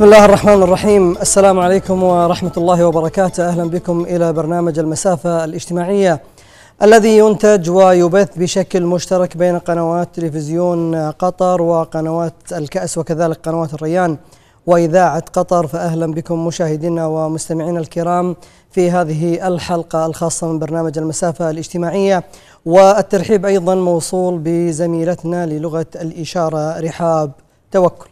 بسم الله الرحمن الرحيم السلام عليكم ورحمة الله وبركاته أهلا بكم إلى برنامج المسافة الاجتماعية الذي ينتج ويبث بشكل مشترك بين قنوات تلفزيون قطر وقنوات الكأس وكذلك قنوات الريان وإذاعة قطر فأهلا بكم مشاهدينا ومستمعينا الكرام في هذه الحلقة الخاصة من برنامج المسافة الاجتماعية والترحيب أيضا موصول بزميلتنا للغة الإشارة رحاب توكل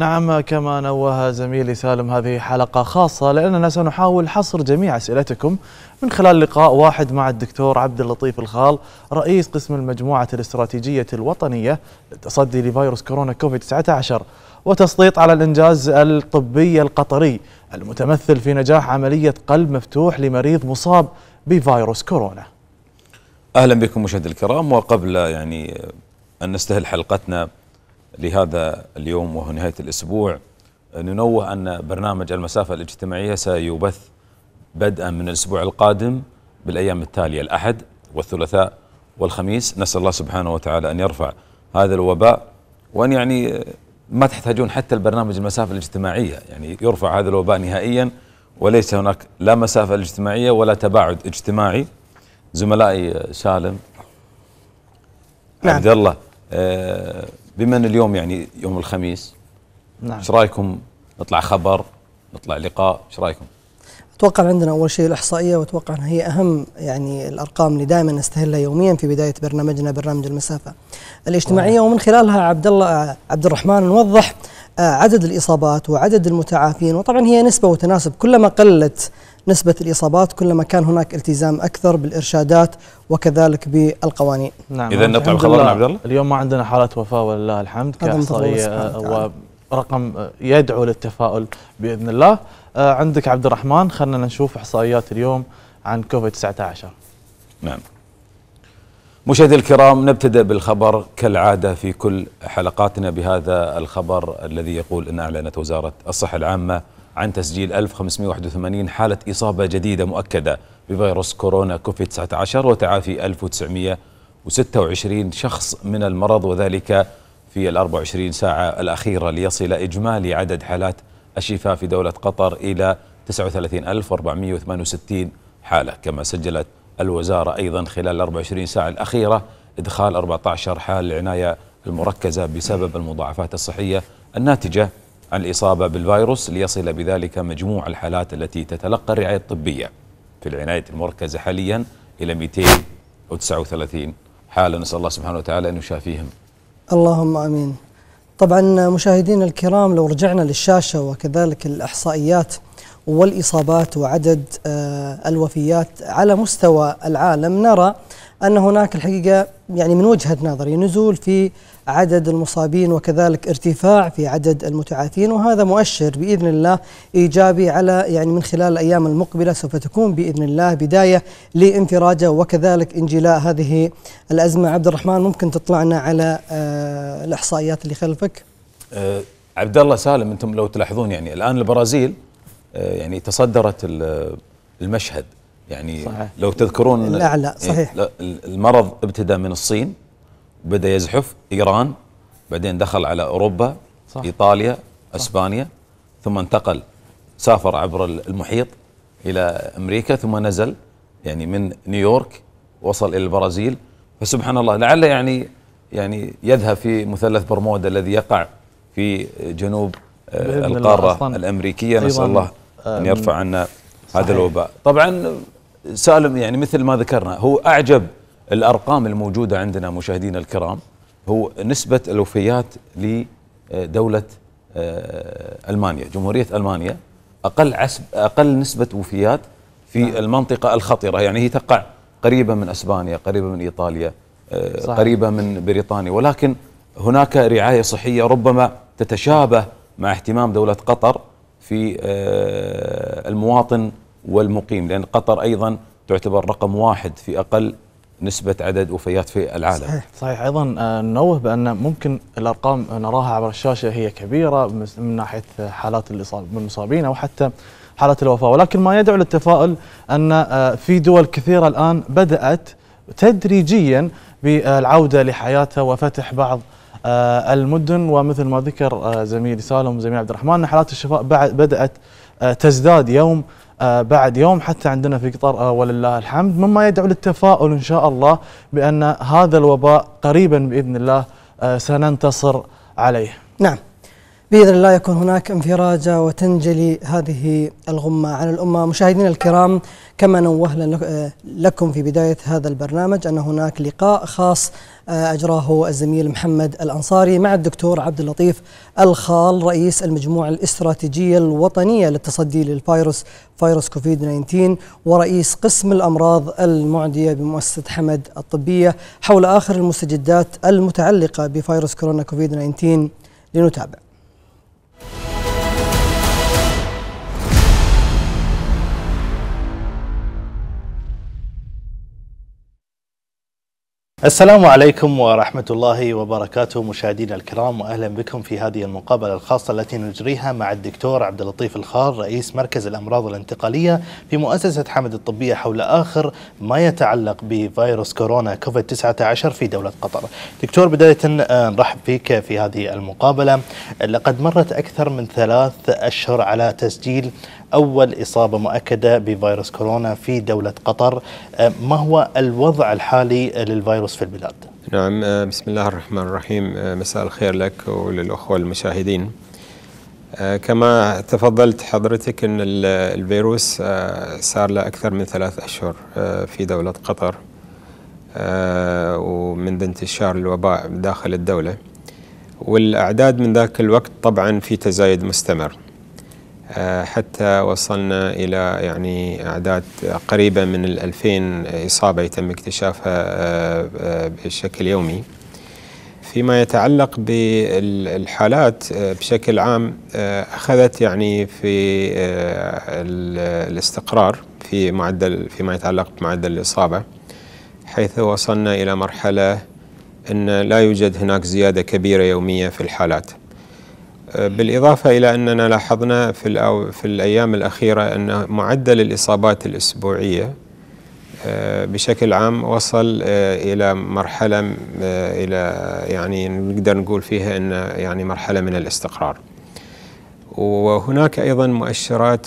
نعم كما نوه زميلي سالم هذه حلقة خاصة لأننا سنحاول حصر جميع أسئلتكم من خلال لقاء واحد مع الدكتور عبد اللطيف الخال رئيس قسم المجموعة الاستراتيجية الوطنية للتصدي لفيروس كورونا كوفيد 19 وتسليط على الإنجاز الطبي القطري المتمثل في نجاح عملية قلب مفتوح لمريض مصاب بفيروس كورونا أهلا بكم مشاهدي الكرام وقبل يعني أن نستهل حلقتنا لهذا اليوم وهو نهاية الأسبوع ننوه أن برنامج المسافة الاجتماعية سيبث بدءا من الأسبوع القادم بالأيام التالية الأحد والثلاثاء والخميس نسأل الله سبحانه وتعالى أن يرفع هذا الوباء وأن يعني ما تحتاجون حتى البرنامج المسافة الاجتماعية يعني يرفع هذا الوباء نهائيا وليس هناك لا مسافة اجتماعية ولا تباعد اجتماعي زملائي سالم نعم. عبد الله آه بما ان اليوم يعني يوم الخميس نعم ايش رايكم نطلع خبر نطلع لقاء ايش رايكم؟ اتوقع عندنا اول شيء الاحصائيه واتوقع انها هي اهم يعني الارقام اللي دائما نستهلها يوميا في بدايه برنامجنا برنامج المسافه الاجتماعيه ومن خلالها عبد الله عبد الرحمن نوضح آه، عدد الاصابات وعدد المتعافين وطبعا هي نسبه وتناسب كلما قلت نسبة الإصابات كلما كان هناك التزام أكثر بالإرشادات وكذلك بالقوانين نعم إذا نطلع خبرنا عبد الله اليوم ما عندنا حالات وفاة ولله الحمد كإحصائية آه، نعم. ورقم آه، يدعو للتفاؤل بإذن الله آه، عندك عبد الرحمن خلنا نشوف إحصائيات اليوم عن كوفيد 19 نعم مشاهدي الكرام نبتدأ بالخبر كالعادة في كل حلقاتنا بهذا الخبر الذي يقول أن أعلنت وزارة الصحة العامة عن تسجيل 1581 حالة إصابة جديدة مؤكدة بفيروس كورونا كوفيد 19 وتعافي 1926 شخص من المرض وذلك في ال 24 ساعة الأخيرة ليصل إجمالي عدد حالات الشفاء في دولة قطر إلى 39468 حالة كما سجلت الوزارة أيضا خلال ال 24 ساعة الأخيرة إدخال 14 حال العناية المركزة بسبب المضاعفات الصحية الناتجة الإصابة بالفيروس ليصل بذلك مجموع الحالات التي تتلقى الرعاية الطبية في العناية المركزة حاليا إلى 239 حالة نسأل الله سبحانه وتعالى أن يشافيهم اللهم امين. طبعا مشاهدينا الكرام لو رجعنا للشاشه وكذلك الاحصائيات والاصابات وعدد آه، الوفيات على مستوى العالم نرى ان هناك الحقيقه يعني من وجهه نظري نزول في عدد المصابين وكذلك ارتفاع في عدد المتعافين وهذا مؤشر باذن الله ايجابي على يعني من خلال الايام المقبله سوف تكون باذن الله بدايه لانفراجه وكذلك انجلاء هذه الازمه عبد الرحمن ممكن تطلعنا على آه، الاحصائيات اللي خلفك أه عبد الله سالم انتم لو تلاحظون يعني الان البرازيل آه، يعني تصدرت المشهد يعني صحيح. لو تذكرون الاعلى صحيح إيه، المرض ابتدى من الصين بدا يزحف ايران بعدين دخل على اوروبا صح ايطاليا صح اسبانيا ثم انتقل سافر عبر المحيط الى امريكا ثم نزل يعني من نيويورك وصل الى البرازيل فسبحان الله لعله يعني يعني يذهب في مثلث برمودا الذي يقع في جنوب آه، القاره الامريكيه نسال الله ان يرفع عنا هذا الوباء طبعا سالم يعني مثل ما ذكرنا هو اعجب الارقام الموجوده عندنا مشاهدينا الكرام هو نسبه الوفيات لدوله آه، المانيا جمهوريه المانيا اقل عسب اقل نسبه وفيات في نعم. المنطقه الخطره يعني هي تقع قريبه من اسبانيا قريبه من ايطاليا آه، صحيح. قريبه من بريطانيا ولكن هناك رعايه صحيه ربما تتشابه مع اهتمام دوله قطر في آه، المواطن والمقيم لان قطر ايضا تعتبر رقم واحد في اقل نسبة عدد وفيات في العالم صحيح صحيح أيضا آه، ننوه بأن ممكن الأرقام نراها عبر الشاشة هي كبيرة من ناحية حالات المصابين أو حتى حالات الوفاة ولكن ما يدعو للتفاؤل أن آه، في دول كثيرة الآن بدأت تدريجيا بالعودة لحياتها وفتح بعض آه، المدن ومثل ما ذكر زميلي سالم وزميل عبد الرحمن حالات الشفاء بدأت تزداد يوم آه، بعد يوم حتى عندنا في قطر آه، ولله الحمد مما يدعو للتفاؤل إن شاء الله بأن هذا الوباء قريبا بإذن الله آه، سننتصر عليه نعم باذن الله يكون هناك انفراجة وتنجلي هذه الغمه على الامه، مشاهدينا الكرام كما نوه لكم في بدايه هذا البرنامج ان هناك لقاء خاص آه، اجراه الزميل محمد الانصاري مع الدكتور عبد اللطيف الخال رئيس المجموعه الاستراتيجيه الوطنيه للتصدي للفيروس فيروس كوفيد 19 ورئيس قسم الامراض المعديه بمؤسسه حمد الطبيه حول اخر المستجدات المتعلقه بفيروس كورونا كوفيد 19 لنتابع. السلام عليكم ورحمة الله وبركاته مشاهدينا الكرام وأهلا بكم في هذه المقابلة الخاصة التي نجريها مع الدكتور عبد اللطيف الخار رئيس مركز الأمراض الانتقالية في مؤسسة حمد الطبية حول آخر ما يتعلق بفيروس كورونا كوفيد 19 في دولة قطر دكتور بداية آه، نرحب فيك في هذه المقابلة لقد مرت أكثر من ثلاث أشهر على تسجيل أول إصابة مؤكدة بفيروس كورونا في دولة قطر آه، ما هو الوضع الحالي للفيروس في البلاد؟ نعم آه، بسم الله الرحمن الرحيم آه، مساء الخير لك وللأخوة المشاهدين كما تفضلت حضرتك أن الفيروس صار له أكثر من ثلاث أشهر في دولة قطر ومن انتشار الوباء داخل الدولة والأعداد من ذاك الوقت طبعا في تزايد مستمر آه، حتى وصلنا إلى يعني أعداد قريبة من الألفين إصابة يتم اكتشافها آه، آه، بشكل يومي فيما يتعلق بالحالات بشكل عام أخذت يعني في الاستقرار في معدل فيما يتعلق بمعدل الإصابة حيث وصلنا إلى مرحلة أن لا يوجد هناك زيادة كبيرة يومية في الحالات بالإضافة إلى أننا لاحظنا في, الأو في الأيام الأخيرة أن معدل الإصابات الأسبوعية آه، بشكل عام وصل آه، إلى مرحلة آه، إلى يعني نقدر نقول فيها أن يعني مرحلة من الاستقرار وهناك أيضا مؤشرات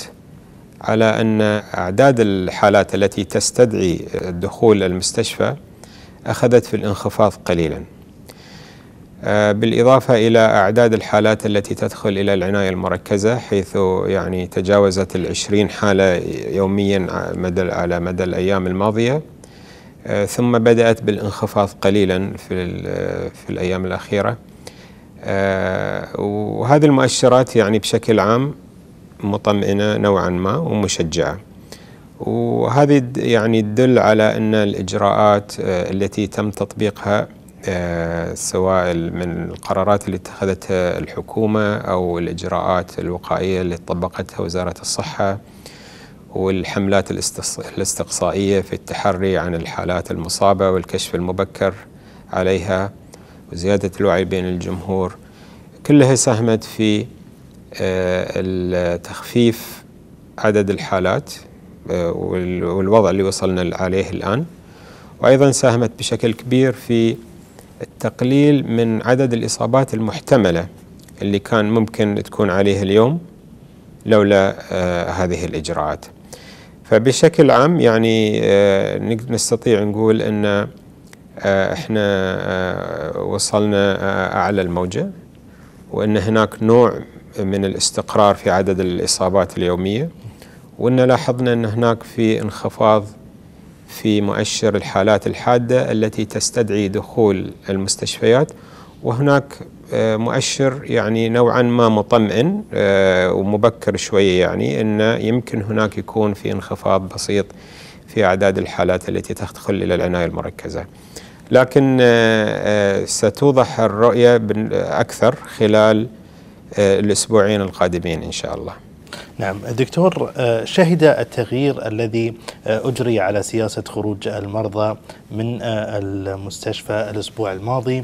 على أن أعداد الحالات التي تستدعي دخول المستشفى أخذت في الانخفاض قليلاً آه، بالإضافة إلى أعداد الحالات التي تدخل إلى العناية المركزة حيث يعني تجاوزت العشرين حالة يوميا على مدى الأيام الماضية آه، ثم بدأت بالانخفاض قليلا في, آه، في الأيام الأخيرة وهذه المؤشرات يعني بشكل عام مطمئنة نوعا ما ومشجعة وهذه يعني تدل على أن الإجراءات التي تم تطبيقها آه، سواء من القرارات اللي اتخذتها الحكومة أو الإجراءات الوقائية اللي طبقتها وزارة الصحة والحملات الاستقصائية في التحري عن الحالات المصابة والكشف المبكر عليها وزيادة الوعي بين الجمهور كلها ساهمت في آه، تخفيف عدد الحالات آه، والوضع اللي وصلنا عليه الآن وأيضا ساهمت بشكل كبير في التقليل من عدد الإصابات المحتملة اللي كان ممكن تكون عليها اليوم لولا آه، هذه الإجراءات فبشكل عام يعني آه، نستطيع نقول أن آه، احنا وصلنا أعلى الموجة وأن هناك نوع من الاستقرار في عدد الإصابات اليومية وأن لاحظنا أن هناك في انخفاض في مؤشر الحالات الحادة التي تستدعي دخول المستشفيات وهناك آه، مؤشر يعني نوعا ما مطمئن آه، ومبكر شوية يعني أنه يمكن هناك يكون في انخفاض بسيط في أعداد الحالات التي تدخل إلى العناية المركزة لكن آه، ستوضح الرؤية أكثر خلال الأسبوعين القادمين إن شاء الله نعم دكتور آه، شهد التغيير الذي آه، أجري على سياسة خروج المرضى من آه، المستشفى الأسبوع الماضي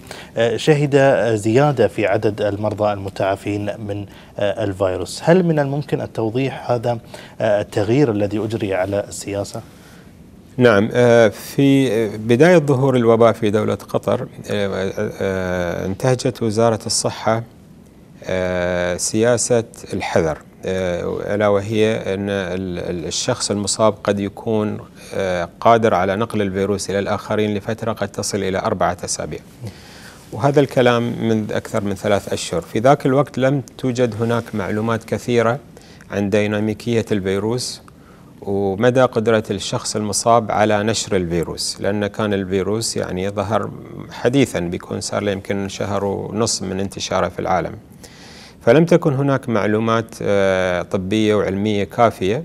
شهد زيادة في عدد المرضى المتعافين من الفيروس هل من الممكن التوضيح هذا التغيير الذي أجري على السياسة؟ نعم في بداية ظهور الوباء في دولة قطر انتهجت وزارة الصحة سياسة الحذر آه، ألا وهي أن الشخص المصاب قد يكون آه، قادر على نقل الفيروس إلى الآخرين لفترة قد تصل إلى أربعة أسابيع وهذا الكلام منذ أكثر من ثلاث أشهر في ذاك الوقت لم توجد هناك معلومات كثيرة عن ديناميكية الفيروس ومدى قدرة الشخص المصاب على نشر الفيروس لأن كان الفيروس يعني ظهر حديثا بيكون صار له يمكن شهر ونص من انتشاره في العالم فلم تكن هناك معلومات آه، طبيه وعلميه كافيه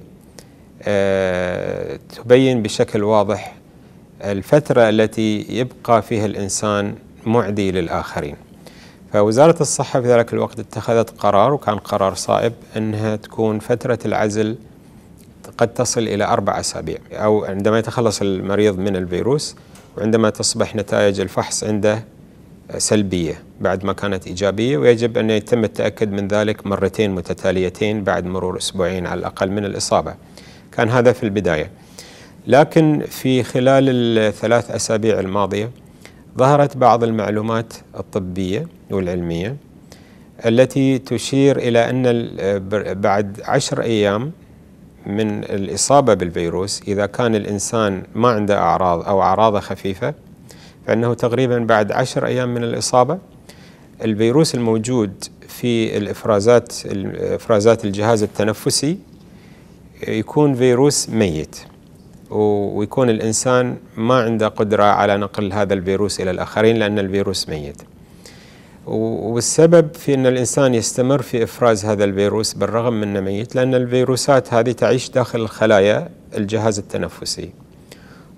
آه، تبين بشكل واضح الفتره التي يبقى فيها الانسان معدي للاخرين. فوزاره الصحه في ذلك الوقت اتخذت قرار وكان قرار صائب انها تكون فتره العزل قد تصل الى اربع اسابيع او عندما يتخلص المريض من الفيروس وعندما تصبح نتائج الفحص عنده سلبية بعد ما كانت إيجابية ويجب أن يتم التأكد من ذلك مرتين متتاليتين بعد مرور أسبوعين على الأقل من الإصابة كان هذا في البداية لكن في خلال الثلاث أسابيع الماضية ظهرت بعض المعلومات الطبية والعلمية التي تشير إلى أن بعد عشر أيام من الإصابة بالفيروس إذا كان الإنسان ما عنده أعراض أو أعراضه خفيفة فأنه تقريبا بعد عشر أيام من الإصابة الفيروس الموجود في الإفرازات إفرازات الجهاز التنفسي يكون فيروس ميت ويكون الإنسان ما عنده قدرة على نقل هذا الفيروس إلى الآخرين لأن الفيروس ميت والسبب في أن الإنسان يستمر في إفراز هذا الفيروس بالرغم من أنه ميت لأن الفيروسات هذه تعيش داخل الخلايا الجهاز التنفسي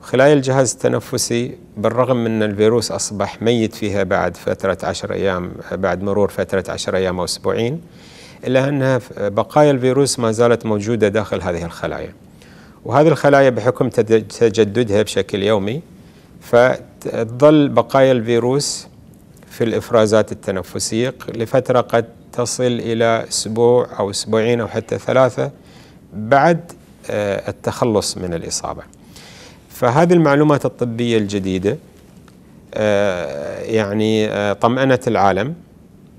خلايا الجهاز التنفسي بالرغم من أن الفيروس أصبح ميت فيها بعد فترة عشر أيام بعد مرور فترة عشر أيام أو أسبوعين إلا أنها بقايا الفيروس ما زالت موجودة داخل هذه الخلايا وهذه الخلايا بحكم تجددها بشكل يومي فتظل بقايا الفيروس في الإفرازات التنفسية لفترة قد تصل إلى أسبوع أو أسبوعين أو حتى ثلاثة بعد آه، التخلص من الإصابة فهذه المعلومات الطبية الجديدة آه، يعني آه، طمأنت العالم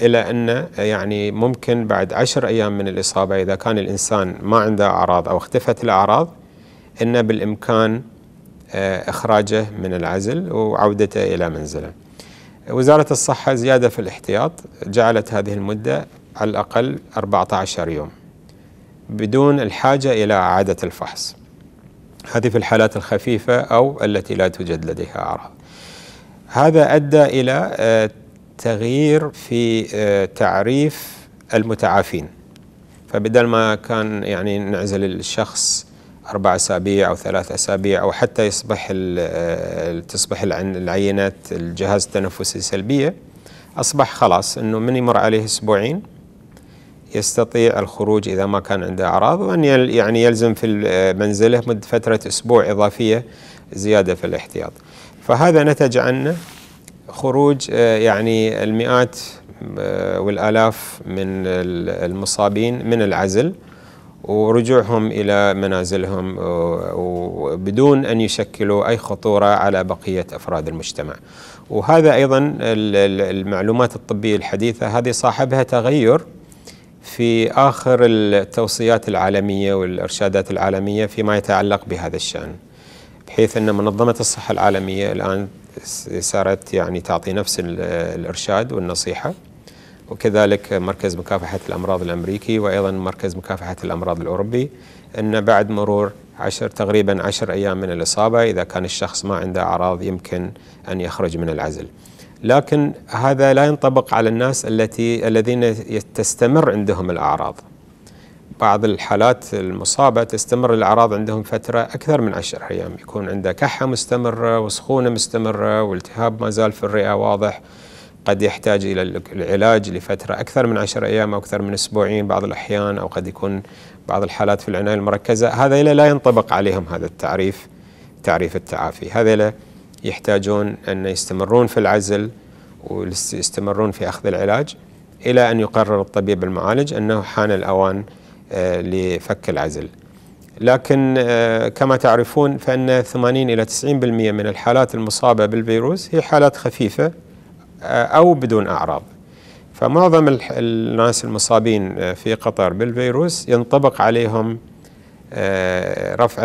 إلى أن آه، يعني ممكن بعد عشر أيام من الإصابة إذا كان الإنسان ما عنده أعراض أو اختفت الأعراض أن بالإمكان إخراجه من العزل وعودته إلى منزله وزارة الصحة زيادة في الاحتياط جعلت هذه المدة على الأقل 14 يوم بدون الحاجة إلى إعادة الفحص هذه في الحالات الخفيفة أو التي لا توجد لديها أعراض هذا أدى إلى آه، تغيير في آه، تعريف المتعافين فبدل ما كان يعني نعزل الشخص أربع أسابيع أو ثلاث أسابيع أو حتى يصبح آه، تصبح العينات الجهاز التنفسي سلبية أصبح خلاص أنه من يمر عليه أسبوعين يستطيع الخروج إذا ما كان عنده أعراض وأن يعني يلزم في منزله مدة فترة أسبوع إضافية زيادة في الاحتياط فهذا نتج عن خروج آه، يعني المئات آه، والآلاف من المصابين من العزل ورجوعهم إلى منازلهم بدون أن يشكلوا أي خطورة على بقية أفراد المجتمع وهذا أيضا المعلومات الطبية الحديثة هذه صاحبها تغير في آخر التوصيات العالمية والإرشادات العالمية فيما يتعلق بهذا الشأن بحيث أن منظمة الصحة العالمية الآن صارت يعني تعطي نفس الإرشاد والنصيحة وكذلك مركز مكافحة الأمراض الأمريكي وأيضا مركز مكافحة الأمراض الأوروبي أن بعد مرور عشر تقريبا عشر أيام من الإصابة إذا كان الشخص ما عنده أعراض يمكن أن يخرج من العزل لكن هذا لا ينطبق على الناس التي الذين تستمر عندهم الاعراض بعض الحالات المصابة تستمر الأعراض عندهم فترة أكثر من عشر أيام يكون عنده كحة مستمرة وسخونة مستمرة والتهاب ما زال في الرئة واضح قد يحتاج إلى العلاج لفترة أكثر من عشر أيام أو أكثر من أسبوعين بعض الأحيان أو قد يكون بعض الحالات في العناية المركزة هذا لا ينطبق عليهم هذا التعريف تعريف التعافي هذا يحتاجون أن يستمرون في العزل ويستمرون في أخذ العلاج إلى أن يقرر الطبيب المعالج أنه حان الأوان آه، لفك العزل لكن آه، كما تعرفون فإن 80 إلى 90% من الحالات المصابة بالفيروس هي حالات خفيفة آه، أو بدون أعراض فمعظم الناس المصابين في قطر بالفيروس ينطبق عليهم رفع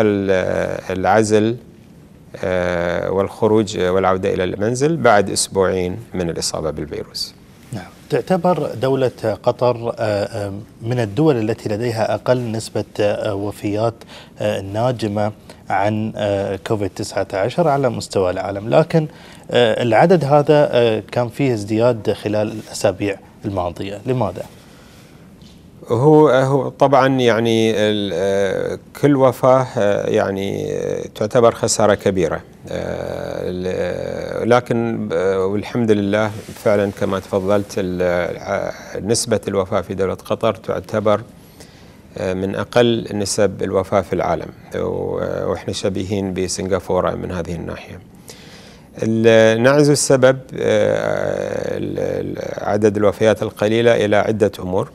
العزل آه، والخروج والعودة إلى المنزل بعد أسبوعين من الإصابة بالفيروس نعم. تعتبر دولة قطر آه، آه، من الدول التي لديها أقل نسبة وفيات ناجمة عن كوفيد 19 على مستوى العالم لكن العدد هذا كان فيه ازدياد خلال الأسابيع الماضية لماذا؟ هو هو طبعا يعني آه، كل وفاه آه، يعني آه، تعتبر خساره كبيره لكن والحمد لله فعلا كما تفضلت نسبه الوفاه في دوله قطر تعتبر من اقل نسب الوفاه في العالم واحنا شبيهين بسنغافوره من هذه الناحيه. نعزو السبب عدد الوفيات القليله الى عده امور.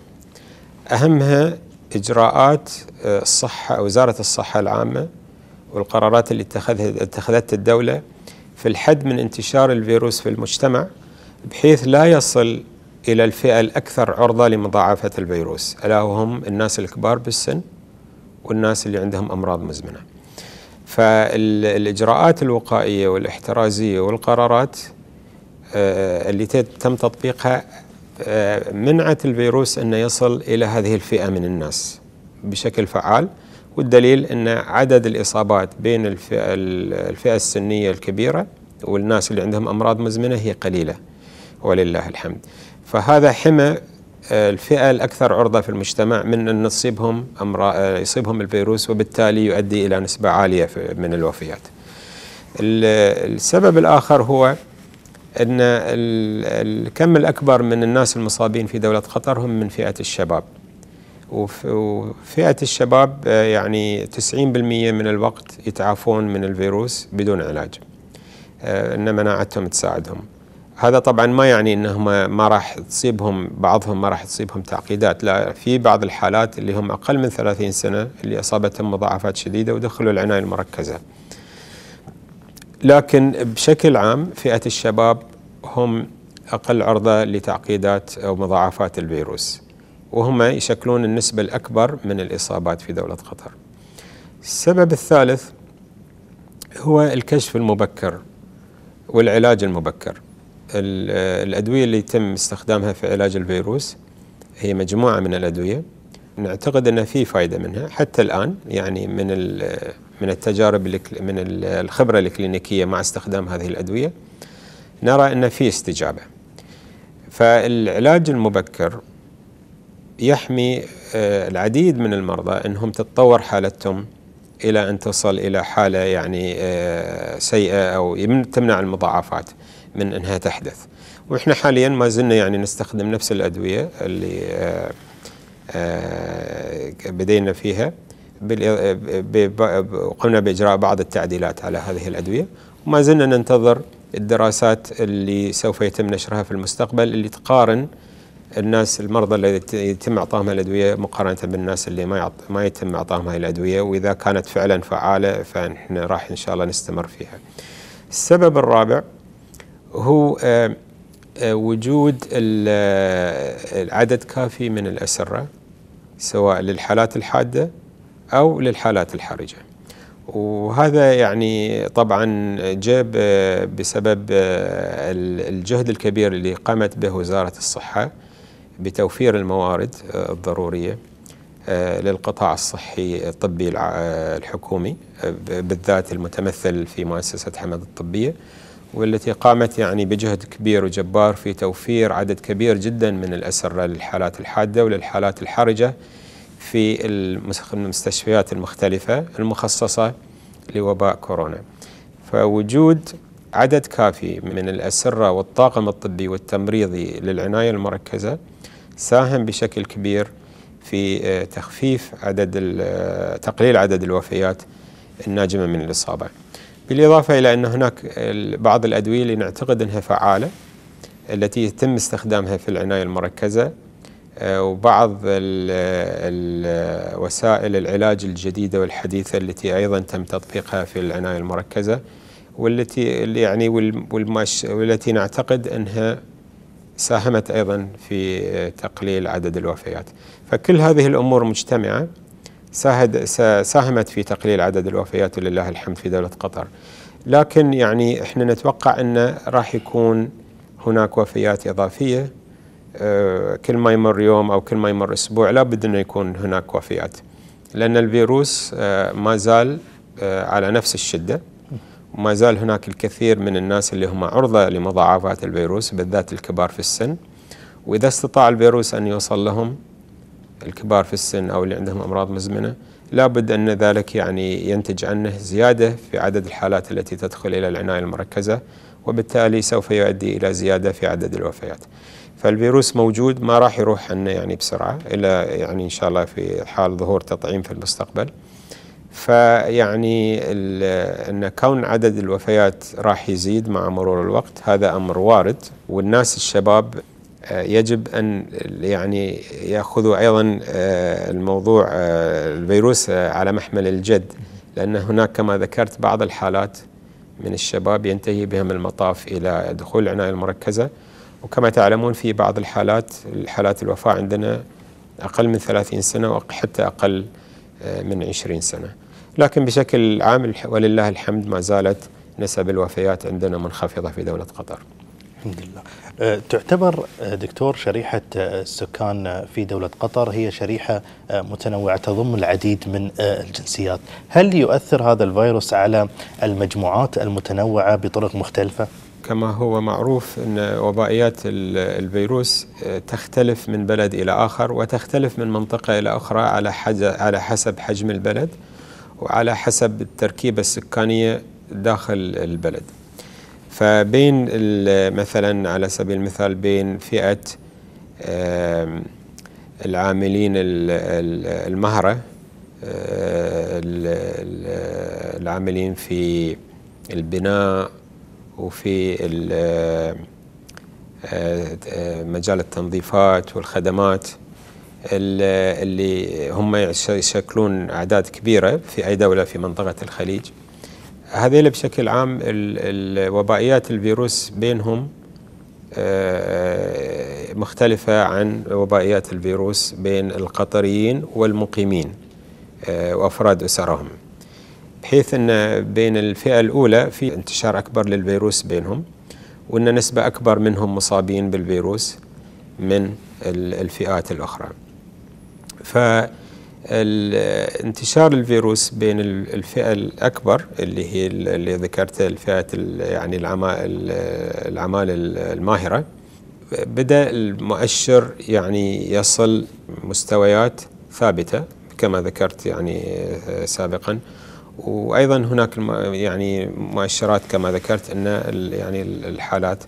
أهمها إجراءات آه، الصحة وزارة الصحة العامة والقرارات اللي اتخذها اتخذتها الدولة في الحد من انتشار الفيروس في المجتمع بحيث لا يصل إلى الفئة الأكثر عرضة لمضاعفة الفيروس ألا وهم الناس الكبار بالسن والناس اللي عندهم أمراض مزمنة فالإجراءات الوقائية والاحترازية والقرارات آه، اللي تم تطبيقها آه، منعت الفيروس أن يصل إلى هذه الفئة من الناس بشكل فعال والدليل أن عدد الإصابات بين الفئة, الفئة السنية الكبيرة والناس اللي عندهم أمراض مزمنة هي قليلة ولله الحمد فهذا حمى آه، الفئة الأكثر عرضة في المجتمع من أن تصيبهم أمراض آه، يصيبهم الفيروس وبالتالي يؤدي إلى نسبة عالية من الوفيات السبب الآخر هو أن الكم الأكبر من الناس المصابين في دولة قطر هم من فئة الشباب وفئة الشباب آه، يعني 90% من الوقت يتعافون من الفيروس بدون علاج آه، أن مناعتهم تساعدهم هذا طبعا ما يعني انهم ما راح تصيبهم بعضهم ما راح تصيبهم تعقيدات لا في بعض الحالات اللي هم اقل من 30 سنه اللي اصابتهم مضاعفات شديده ودخلوا العنايه المركزه. لكن بشكل عام فئة الشباب هم أقل عرضة لتعقيدات أو مضاعفات الفيروس وهم يشكلون النسبة الأكبر من الإصابات في دولة قطر السبب الثالث هو الكشف المبكر والعلاج المبكر الأدوية اللي يتم استخدامها في علاج الفيروس هي مجموعة من الأدوية نعتقد أن في فائدة منها حتى الآن يعني من من التجارب من الخبرة الكلينيكية مع استخدام هذه الأدوية نرى أن في استجابة فالعلاج المبكر يحمي آه، العديد من المرضى أنهم تتطور حالتهم إلى أن تصل إلى حالة يعني آه، سيئة أو تمنع المضاعفات من أنها تحدث وإحنا حاليا ما زلنا يعني نستخدم نفس الأدوية اللي آه، بدينا فيها قمنا باجراء بعض التعديلات على هذه الادويه وما زلنا ننتظر الدراسات اللي سوف يتم نشرها في المستقبل اللي تقارن الناس المرضى اللي يتم اعطائهم الادويه مقارنه بالناس اللي ما ما يتم اعطائهم هاي الادويه واذا كانت فعلا فعاله فنحن راح ان شاء الله نستمر فيها. السبب الرابع هو آه، آه، وجود آه، العدد كافي من الاسره سواء للحالات الحاده أو للحالات الحرجة وهذا يعني طبعا جاب آه، بسبب آه، الجهد الكبير اللي قامت به وزارة الصحة بتوفير الموارد آه، الضرورية للقطاع الصحي الطبي الحكومي بالذات المتمثل في مؤسسة حمد الطبية والتي قامت يعني بجهد كبير وجبار في توفير عدد كبير جدا من الأسرة للحالات الحادة وللحالات الحرجة في المستشفيات المختلفة المخصصة لوباء كورونا فوجود عدد كافي من الأسرة والطاقم الطبي والتمريضي للعناية المركزة ساهم بشكل كبير في آه، تخفيف عدد آه، تقليل عدد الوفيات الناجمة من الإصابة بالإضافة إلى أن هناك بعض الأدوية اللي نعتقد أنها فعالة التي يتم استخدامها في العناية المركزة آه، وبعض وسائل العلاج الجديدة والحديثة التي أيضا تم تطبيقها في العناية المركزة والتي يعني والمش والتي نعتقد أنها ساهمت أيضا في آه، تقليل عدد الوفيات فكل هذه الأمور مجتمعة ساهمت في تقليل عدد الوفيات ولله الحمد في دولة قطر لكن يعني احنا نتوقع أنه راح يكون هناك وفيات إضافية آه، كل ما يمر يوم أو كل ما يمر أسبوع لابد أنه يكون هناك وفيات لأن الفيروس آه، ما زال آه، على نفس الشدة وما زال هناك الكثير من الناس اللي هم عرضة لمضاعفات الفيروس بالذات الكبار في السن وإذا استطاع الفيروس أن يوصل لهم الكبار في السن أو اللي عندهم أمراض مزمنة لابد أن ذلك يعني ينتج عنه زيادة في عدد الحالات التي تدخل إلى العناية المركزة وبالتالي سوف يؤدي إلى زيادة في عدد الوفيات فالفيروس موجود ما راح يروح عنا يعني بسرعة إلا يعني إن شاء الله في حال ظهور تطعيم في المستقبل فيعني أن كون عدد الوفيات راح يزيد مع مرور الوقت هذا أمر وارد والناس الشباب آه، يجب أن يعني يأخذوا أيضا آه، الموضوع آه، الفيروس على محمل الجد لأن هناك كما ذكرت بعض الحالات من الشباب ينتهي بهم المطاف إلى دخول العناية المركزة وكما تعلمون في بعض الحالات الحالات الوفاة عندنا أقل من 30 سنة وحتى أقل آه، من 20 سنة لكن بشكل عام ولله الحمد ما زالت نسب الوفيات عندنا منخفضة في دولة قطر الحمد لله آه، تعتبر آه، دكتور شريحة السكان في دولة قطر هي شريحة متنوعة تضم العديد من الجنسيات هل يؤثر هذا الفيروس على المجموعات المتنوعة بطرق مختلفة؟ كما هو معروف أن وبائيات الفيروس آه، تختلف من بلد إلى آخر وتختلف من منطقة إلى أخرى على حسب حجم البلد وعلى حسب التركيبة السكانية داخل البلد فبين مثلا على سبيل المثال بين فئة العاملين المهرة آه، العاملين في البناء وفي آه، مجال التنظيفات والخدمات اللي هم يشكلون أعداد كبيرة في أي دولة في منطقة الخليج هذه بشكل عام الوبائيات الفيروس بينهم آه، مختلفة عن وبائيات الفيروس بين القطريين والمقيمين آه، وأفراد أسرهم بحيث أن بين الفئة الأولى في انتشار أكبر للفيروس بينهم وأن نسبة أكبر منهم مصابين بالفيروس من الفئات الأخرى فانتشار الفيروس بين الفئة الأكبر اللي هي اللي ذكرتها الفئة يعني العمالة الماهرة بدأ المؤشر يعني يصل مستويات ثابتة كما ذكرت يعني آه، سابقا وايضا هناك يعني مؤشرات كما ذكرت ان يعني الحالات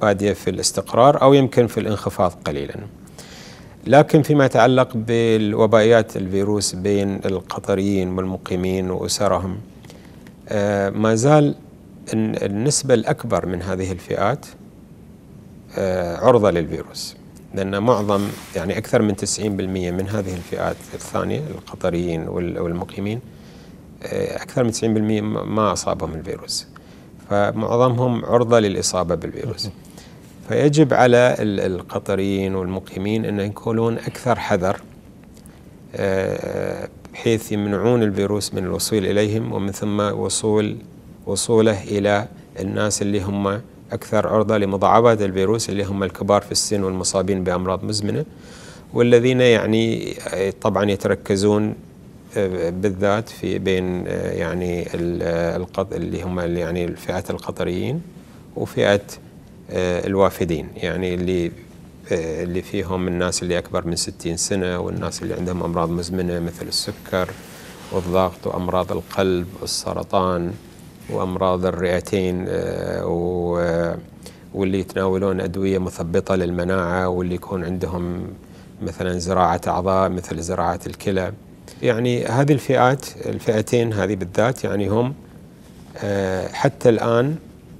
باديه في الاستقرار او يمكن في الانخفاض قليلا. لكن فيما يتعلق بالوبائيات الفيروس بين القطريين والمقيمين واسرهم آه، ما زال النسبه الاكبر من هذه الفئات آه، عرضه للفيروس. لأن معظم يعني أكثر من 90% من هذه الفئات الثانية القطريين والمقيمين آه، أكثر من 90% ما أصابهم الفيروس فمعظمهم عرضة للإصابة بالفيروس فيجب على القطريين والمقيمين أن يكونون أكثر حذر آه، بحيث يمنعون الفيروس من الوصول إليهم ومن ثم وصول وصوله إلى الناس اللي هم أكثر عرضة لمضاعفة الفيروس اللي هم الكبار في السن والمصابين بأمراض مزمنة والذين يعني آه، طبعا يتركزون بالذات في بين آه، يعني آه، القط اللي هم يعني فئه القطريين وفئه آه، الوافدين يعني اللي اللي فيهم الناس اللي اكبر من 60 سنه والناس اللي عندهم امراض مزمنه مثل السكر والضغط وامراض القلب والسرطان وامراض الرئتين واللي يتناولون ادويه مثبطه للمناعه واللي يكون عندهم مثلا زراعه اعضاء مثل زراعه الكلى يعني هذه الفئات الفئتين هذه بالذات يعني هم آه، حتى الآن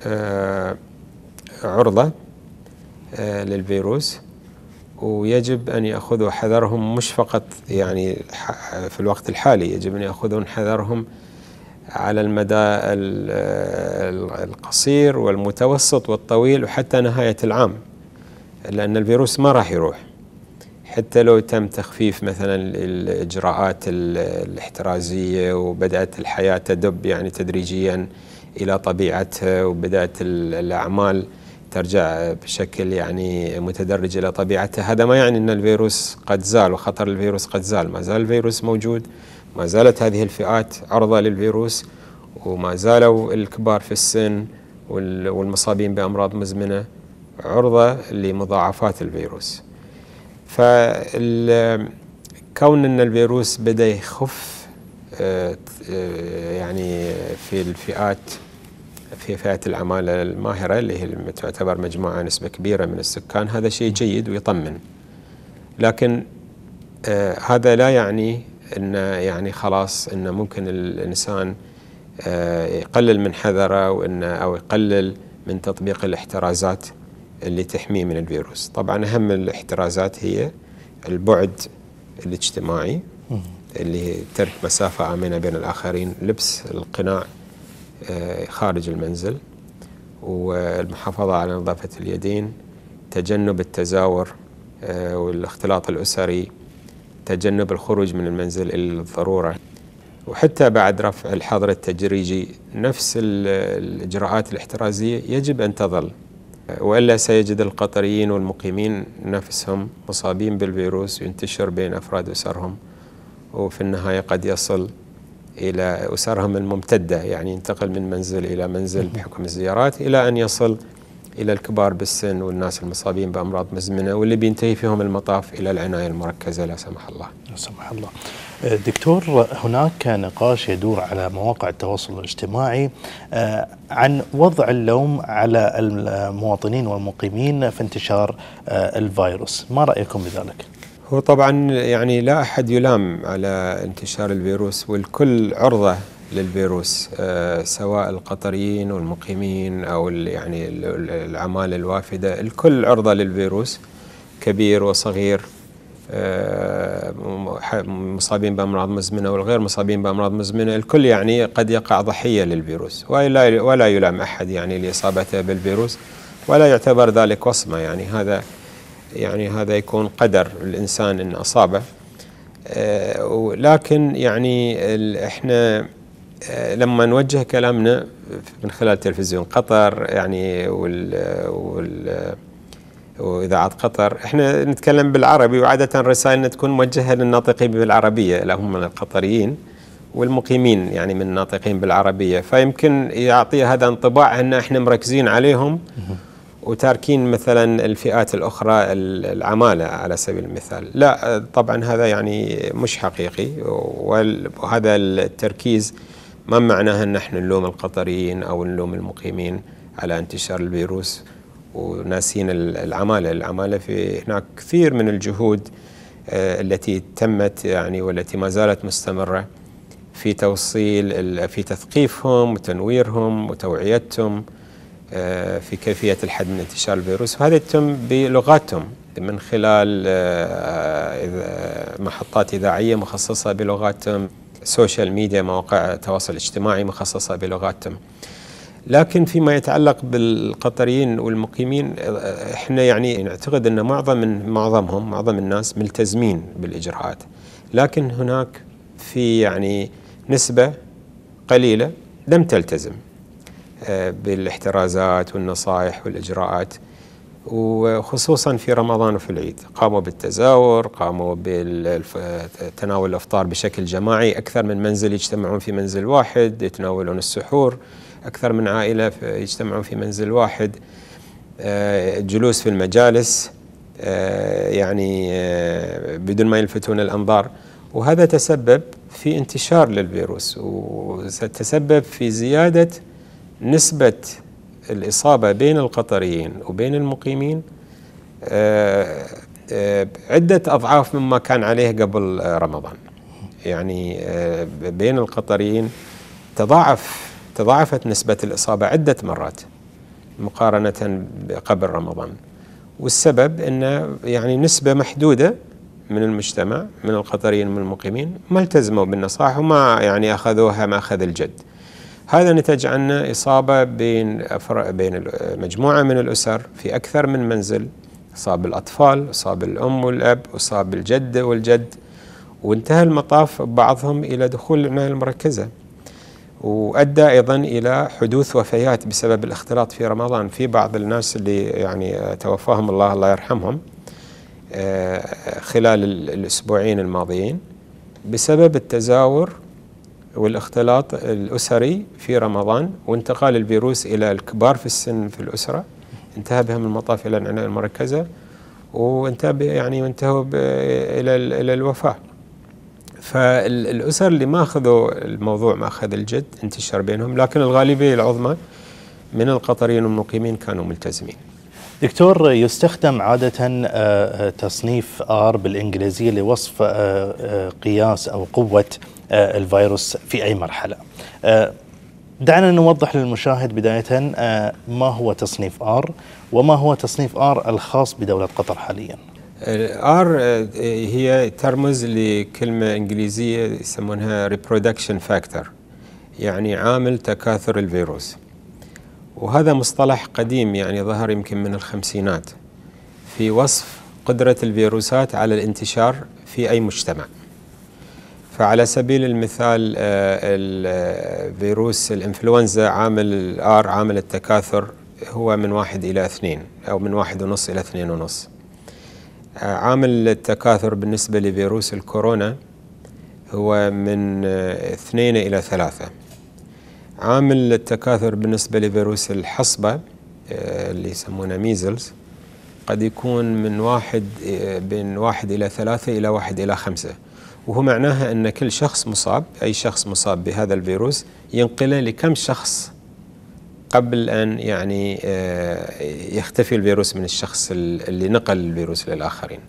آه، عرضة آه، للفيروس ويجب أن يأخذوا حذرهم مش فقط يعني في الوقت الحالي يجب أن يأخذون حذرهم على المدى القصير والمتوسط والطويل وحتى نهاية العام لأن الفيروس ما راح يروح حتى لو تم تخفيف مثلا الاجراءات الاحترازيه وبدات الحياه تدب يعني تدريجيا الى طبيعتها وبدات الاعمال ترجع بشكل يعني متدرج الى طبيعتها، هذا ما يعني ان الفيروس قد زال وخطر الفيروس قد زال، ما زال الفيروس موجود، ما زالت هذه الفئات عرضه للفيروس وما زالوا الكبار في السن والمصابين بامراض مزمنه عرضه لمضاعفات الفيروس. فكون ان الفيروس بدا يخف آه، آه، يعني في الفئات في فئه العماله الماهره اللي هي تعتبر مجموعه نسبه كبيره من السكان هذا شيء جيد ويطمن لكن آه، هذا لا يعني ان يعني خلاص ان ممكن الانسان يقلل من حذره وانه او يقلل من تطبيق الاحترازات اللي تحميه من الفيروس طبعا أهم الاحترازات هي البعد الاجتماعي اللي ترك مسافة آمنة بين الآخرين لبس القناع آه، خارج المنزل والمحافظة على نظافة اليدين تجنب التزاور آه، والاختلاط الأسري تجنب الخروج من المنزل إلا للضرورة وحتى بعد رفع الحظر التدريجي نفس الإجراءات الاحترازية يجب أن تظل والا سيجد القطريين والمقيمين نفسهم مصابين بالفيروس ينتشر بين افراد اسرهم وفي النهايه قد يصل الى اسرهم الممتده يعني ينتقل من منزل الى منزل بحكم الزيارات الى ان يصل الى الكبار بالسن والناس المصابين بامراض مزمنه واللي بينتهي فيهم المطاف الى العنايه المركزه لا سمح الله. لا سمح الله. دكتور هناك نقاش يدور على مواقع التواصل الاجتماعي آه، عن وضع اللوم على المواطنين والمقيمين في انتشار آه، الفيروس ما رأيكم بذلك؟ هو طبعا يعني لا أحد يلام على انتشار الفيروس والكل عرضة للفيروس آه، سواء القطريين والمقيمين أو يعني العمالة الوافدة الكل عرضة للفيروس كبير وصغير آه، مصابين بامراض مزمنه والغير مصابين بامراض مزمنه، الكل يعني قد يقع ضحيه للفيروس ولا ولا يلام احد يعني لاصابته بالفيروس ولا يعتبر ذلك وصمه يعني هذا يعني هذا يكون قدر الانسان ان اصابه آه، لكن يعني احنا آه، لما نوجه كلامنا من خلال تلفزيون قطر يعني وال, وال واذاعه قطر احنا نتكلم بالعربي وعاده رسائلنا تكون موجهه للناطقين بالعربيه لهم من القطريين والمقيمين يعني من الناطقين بالعربيه فيمكن يعطي هذا انطباع ان احنا مركزين عليهم وتاركين مثلا الفئات الاخرى العماله على سبيل المثال لا طبعا هذا يعني مش حقيقي وهذا التركيز ما معناه ان احنا نلوم القطريين او نلوم المقيمين على انتشار الفيروس وناسين العماله، العماله في هناك كثير من الجهود آه، التي تمت يعني والتي ما زالت مستمره في توصيل في تثقيفهم وتنويرهم وتوعيتهم آه، في كيفيه الحد من انتشار الفيروس وهذا يتم بلغاتهم من خلال آه، محطات اذاعيه مخصصه بلغاتهم سوشيال ميديا مواقع تواصل اجتماعي مخصصه بلغاتهم لكن فيما يتعلق بالقطريين والمقيمين احنا يعني نعتقد ان معظم من معظمهم معظم الناس ملتزمين بالاجراءات لكن هناك في يعني نسبه قليله لم تلتزم آه، بالاحترازات والنصائح والاجراءات وخصوصا في رمضان وفي العيد قاموا بالتزاور قاموا بتناول الافطار بشكل جماعي اكثر من منزل يجتمعون في منزل واحد يتناولون السحور أكثر من عائلة يجتمعون في منزل واحد آه، جلوس في المجالس آه، يعني آه، بدون ما يلفتون الأنظار وهذا تسبب في انتشار للفيروس وتسبب في زيادة نسبة الإصابة بين القطريين وبين المقيمين عدة أضعاف مما كان عليه قبل رمضان يعني بين القطريين تضاعف تضاعفت نسبة الإصابة عدة مرات مقارنة قبل رمضان والسبب أن يعني نسبة محدودة من المجتمع من القطريين من المقيمين ما التزموا بالنصائح وما يعني أخذوها ما أخذ الجد هذا نتج عنا إصابة بين بين مجموعة من الأسر في أكثر من منزل أصاب الأطفال أصاب الأم والأب أصاب الجدة والجد وانتهى المطاف بعضهم إلى دخول العناية المركزة وادى ايضا الى حدوث وفيات بسبب الاختلاط في رمضان في بعض الناس اللي يعني توفاهم الله الله يرحمهم آه، خلال الاسبوعين الماضيين بسبب التزاور والاختلاط الاسري في رمضان وانتقال الفيروس الى الكبار في السن في الاسره انتهى بهم المطاف الى العنايه المركزه وانتهى يعني وانتهوا الى الى الوفاه. فالاسر اللي ما اخذوا الموضوع ما اخذ الجد انتشر بينهم لكن الغالبيه العظمى من القطريين المقيمين كانوا ملتزمين. دكتور يستخدم عاده آه، تصنيف ار بالانجليزيه لوصف آه، آه، قياس او قوه الفيروس في اي مرحله. دعنا نوضح للمشاهد بدايه ما هو تصنيف ار وما هو تصنيف ار الخاص بدوله قطر حاليا. ار uh, uh, uh, هي ترمز لكلمه انجليزيه يسمونها ريبرودكشن فاكتور يعني عامل تكاثر الفيروس وهذا مصطلح قديم يعني ظهر يمكن من الخمسينات في وصف قدره الفيروسات على الانتشار في اي مجتمع فعلى سبيل المثال الفيروس الانفلونزا عامل ار عامل التكاثر هو من واحد الى اثنين او من واحد ونص الى اثنين ونص عامل التكاثر بالنسبة لفيروس الكورونا هو من آه، اثنين إلى ثلاثة عامل التكاثر بالنسبة لفيروس الحصبة آه، اللي يسمونه ميزلز قد يكون من واحد آه، بين واحد إلى ثلاثة إلى واحد إلى خمسة وهو معناها أن كل شخص مصاب أي شخص مصاب بهذا الفيروس ينقله لكم شخص قبل أن يعني آه، يختفي الفيروس من الشخص اللي نقل الفيروس للآخرين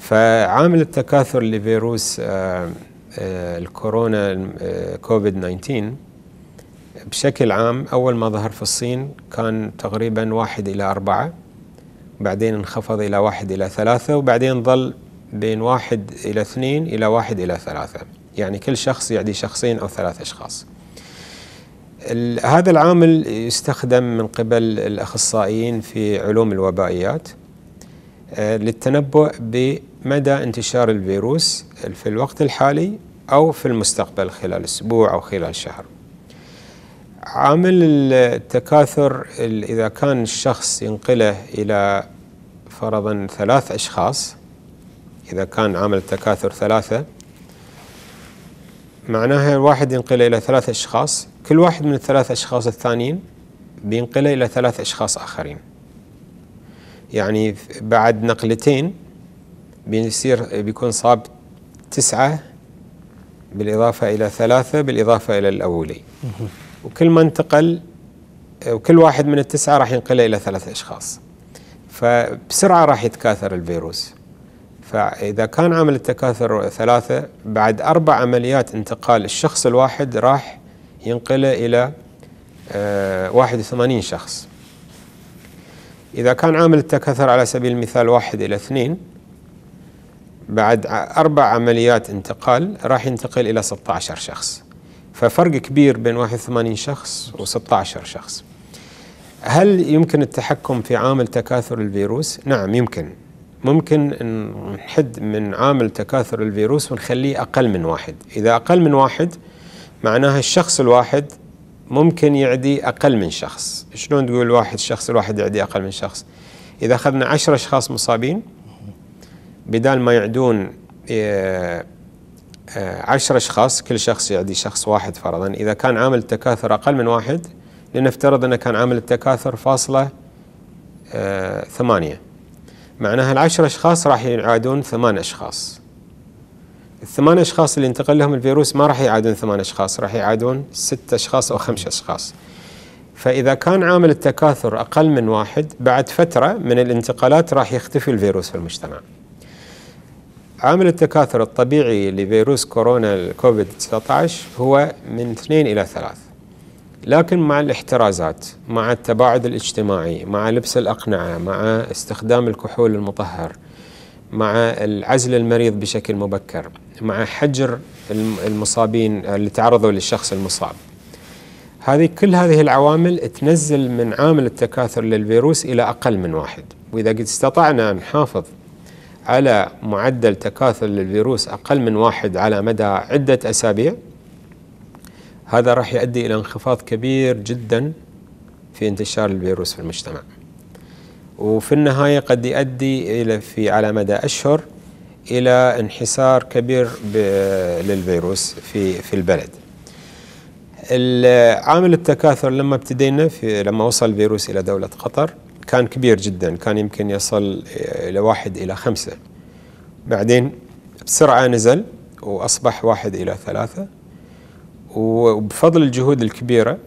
فعامل التكاثر لفيروس آه، آه، الكورونا كوفيد 19 بشكل عام أول ما ظهر في الصين كان تقريبا واحد إلى أربعة بعدين انخفض إلى واحد إلى ثلاثة وبعدين ظل بين واحد إلى اثنين إلى واحد إلى ثلاثة يعني كل شخص يعدي شخصين أو ثلاث أشخاص هذا العامل يستخدم من قبل الأخصائيين في علوم الوبائيات آه، للتنبؤ بمدى انتشار الفيروس في الوقت الحالي أو في المستقبل خلال أسبوع أو خلال شهر عامل التكاثر إذا كان الشخص ينقله إلى فرضا ثلاث أشخاص إذا كان عامل التكاثر ثلاثة معناها الواحد ينقله إلى ثلاث أشخاص كل واحد من الثلاث أشخاص الثانيين بينقله إلى ثلاث أشخاص آخرين يعني بعد نقلتين بيصير بيكون صاب تسعة بالإضافة إلى ثلاثة بالإضافة إلى الأولي وكل ما انتقل وكل واحد من التسعة راح ينقله إلى ثلاثة أشخاص فبسرعة راح يتكاثر الفيروس فإذا كان عمل التكاثر ثلاثة بعد أربع عمليات انتقال الشخص الواحد راح ينقله إلى 81 آه، شخص إذا كان عامل التكاثر على سبيل المثال واحد إلى اثنين بعد أربع عمليات انتقال راح ينتقل إلى 16 شخص ففرق كبير بين 81 شخص و16 شخص هل يمكن التحكم في عامل تكاثر الفيروس؟ نعم يمكن ممكن نحد من عامل تكاثر الفيروس ونخليه أقل من واحد إذا أقل من واحد معناها الشخص الواحد ممكن يعدي أقل من شخص شلون تقول واحد الشخص الواحد يعدي أقل من شخص إذا أخذنا عشرة أشخاص مصابين بدال ما يعدون آه، آه، عشرة أشخاص كل شخص يعدي شخص واحد فرضا إذا كان عامل التكاثر أقل من واحد لنفترض أنه كان عامل التكاثر فاصلة آه، ثمانية معناها العشرة أشخاص راح يعادون ثمان أشخاص الثمان اشخاص اللي انتقل لهم الفيروس ما راح يعادون ثمان اشخاص راح يعادون ست اشخاص او خمس اشخاص فاذا كان عامل التكاثر اقل من واحد بعد فتره من الانتقالات راح يختفي الفيروس في المجتمع عامل التكاثر الطبيعي لفيروس كورونا الكوفيد 19 هو من اثنين الى ثلاث لكن مع الاحترازات مع التباعد الاجتماعي مع لبس الاقنعه مع استخدام الكحول المطهر مع العزل المريض بشكل مبكر مع حجر المصابين آه، اللي تعرضوا للشخص المصاب هذه كل هذه العوامل تنزل من عامل التكاثر للفيروس إلى أقل من واحد وإذا قد استطعنا أن نحافظ على معدل تكاثر للفيروس أقل من واحد على مدى عدة أسابيع هذا راح يؤدي إلى انخفاض كبير جدا في انتشار الفيروس في المجتمع وفي النهاية قد يؤدي إلى في على مدى أشهر إلى انحسار كبير للفيروس في في البلد. عامل التكاثر لما ابتدينا في لما وصل الفيروس إلى دولة قطر كان كبير جدا كان يمكن يصل إلى واحد إلى خمسة بعدين بسرعة نزل وأصبح واحد إلى ثلاثة وبفضل الجهود الكبيرة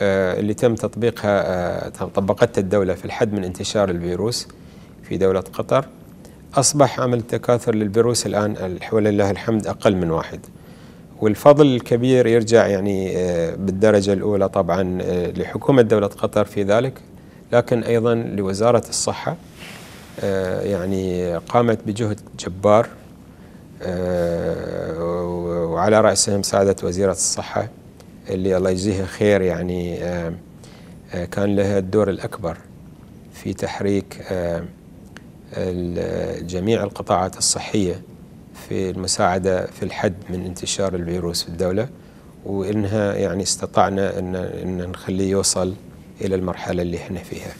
آه، اللي تم تطبيقها آه، طبقتها الدولة في الحد من انتشار الفيروس في دولة قطر أصبح عمل التكاثر للفيروس الآن ولله الحمد أقل من واحد والفضل الكبير يرجع يعني آه، بالدرجة الأولى طبعا لحكومة دولة قطر في ذلك لكن أيضا لوزارة الصحة يعني قامت بجهد جبار وعلى رأسهم سعادة وزيرة الصحة اللي الله يجزيها خير يعني آه، آه، كان لها الدور الأكبر في تحريك آه، جميع القطاعات الصحية في المساعدة في الحد من انتشار الفيروس في الدولة وإنها يعني استطعنا أن, إن نخليه يوصل إلى المرحلة اللي احنا فيها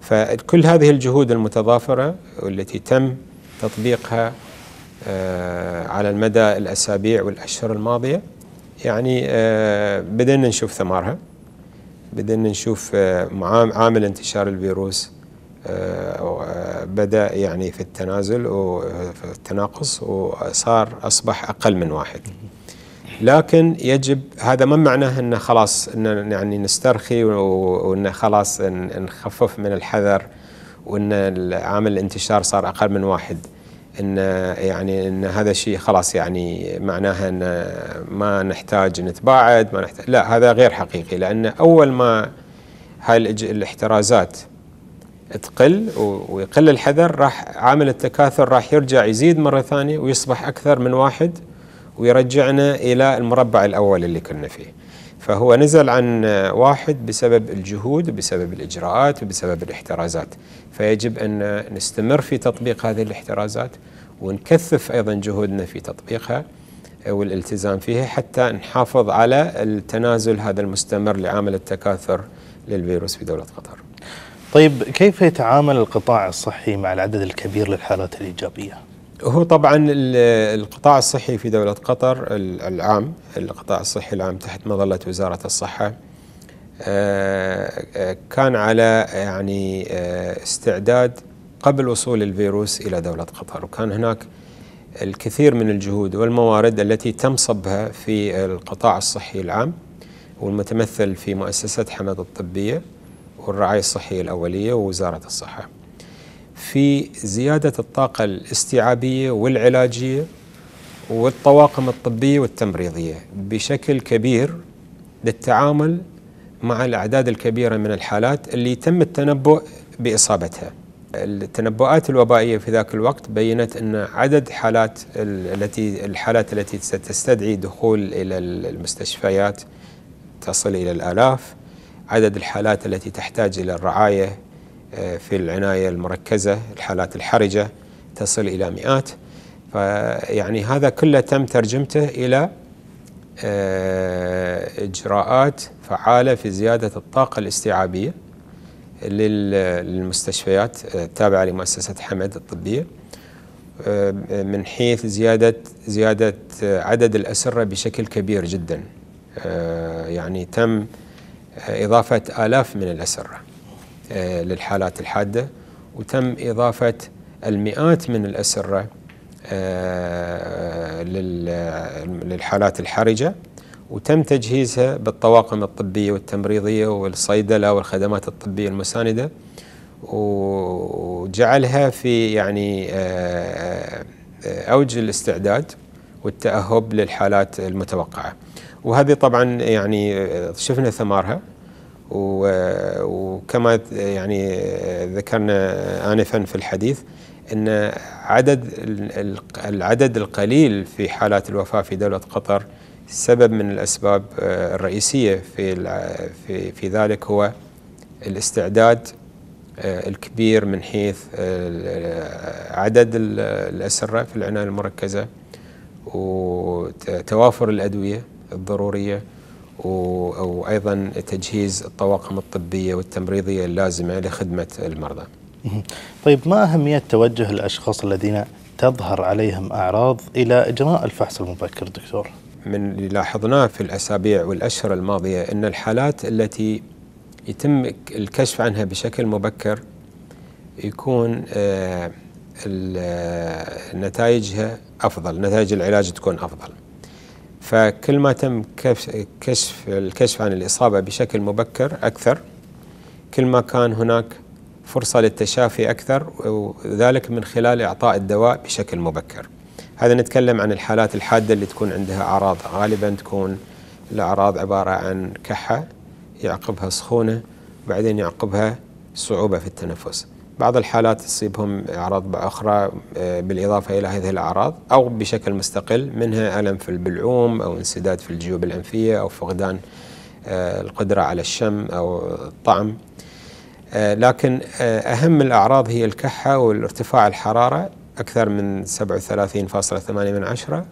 فكل هذه الجهود المتضافرة والتي تم تطبيقها على المدى الأسابيع والأشهر الماضية يعني آه، بدينا نشوف ثمارها بدينا نشوف آه، عامل انتشار الفيروس آه، بدا يعني في التنازل وفي التناقص وصار اصبح اقل من واحد لكن يجب هذا ما معناه انه خلاص ان يعني نسترخي وان خلاص نخفف من الحذر وان عامل الانتشار صار اقل من واحد ان يعني ان هذا الشيء خلاص يعني معناها ان ما نحتاج نتباعد ما نحتاج لا هذا غير حقيقي لان اول ما هاي الاحترازات تقل ويقل الحذر راح عامل التكاثر راح يرجع يزيد مره ثانيه ويصبح اكثر من واحد ويرجعنا الى المربع الاول اللي كنا فيه. فهو نزل عن واحد بسبب الجهود بسبب الإجراءات وبسبب الاحترازات فيجب أن نستمر في تطبيق هذه الاحترازات ونكثف أيضا جهودنا في تطبيقها والالتزام فيها حتى نحافظ على التنازل هذا المستمر لعامل التكاثر للفيروس في دولة قطر طيب كيف يتعامل القطاع الصحي مع العدد الكبير للحالات الإيجابية؟ هو طبعا القطاع الصحي في دولة قطر العام القطاع الصحي العام تحت مظلة وزارة الصحة آه، آه، كان على يعني آه، استعداد قبل وصول الفيروس إلى دولة قطر وكان هناك الكثير من الجهود والموارد التي تم صبها في القطاع الصحي العام والمتمثل في مؤسسة حمد الطبية والرعاية الصحية الأولية ووزارة الصحة في زيادة الطاقة الاستيعابية والعلاجية والطواقم الطبية والتمريضية بشكل كبير للتعامل مع الأعداد الكبيرة من الحالات اللي تم التنبؤ بإصابتها التنبؤات الوبائية في ذاك الوقت بينت أن عدد حالات التي الحالات التي ستستدعي دخول إلى المستشفيات تصل إلى الآلاف عدد الحالات التي تحتاج إلى الرعاية آه، في العناية المركزة الحالات الحرجة تصل إلى مئات فيعني هذا كله تم ترجمته إلى آه، إجراءات فعالة في زيادة الطاقة الاستيعابية للمستشفيات آه، التابعة لمؤسسة حمد الطبية من حيث زيادة زيادة عدد الأسرة بشكل كبير جدا يعني تم إضافة آلاف من الأسرة آه، للحالات الحاده وتم اضافه المئات من الاسره آه، للحالات الحرجه وتم تجهيزها بالطواقم الطبيه والتمريضيه والصيدله والخدمات الطبيه المسانده وجعلها في يعني آه، اوج الاستعداد والتاهب للحالات المتوقعه وهذه طبعا يعني شفنا ثمارها وكما يعني ذكرنا آنفا في الحديث أن عدد العدد القليل في حالات الوفاة في دولة قطر سبب من الأسباب الرئيسية في, في, في ذلك هو الاستعداد آه، الكبير من حيث آه، عدد الأسرة في العناية المركزة وتوافر الأدوية الضرورية وايضا تجهيز الطواقم الطبيه والتمريضيه اللازمه لخدمه المرضى. طيب ما اهميه توجه الاشخاص الذين تظهر عليهم اعراض الى اجراء الفحص المبكر دكتور؟ من اللي لاحظناه في الاسابيع والاشهر الماضيه ان الحالات التي يتم الكشف عنها بشكل مبكر يكون آه، آه، نتائجها افضل، نتائج العلاج تكون افضل. فكل ما تم كشف الكشف عن الإصابة بشكل مبكر أكثر كل ما كان هناك فرصة للتشافي أكثر وذلك من خلال إعطاء الدواء بشكل مبكر هذا نتكلم عن الحالات الحادة اللي تكون عندها أعراض غالبا تكون الأعراض عبارة عن كحة يعقبها سخونة بعدين يعقبها صعوبة في التنفس بعض الحالات تصيبهم أعراض أخرى آه، بالإضافة إلى هذه الأعراض أو بشكل مستقل منها ألم في البلعوم أو انسداد في الجيوب الأنفية أو فقدان آه، القدرة على الشم أو الطعم آه، لكن أهم الأعراض هي الكحة والارتفاع الحرارة أكثر من 37.8 من عشرة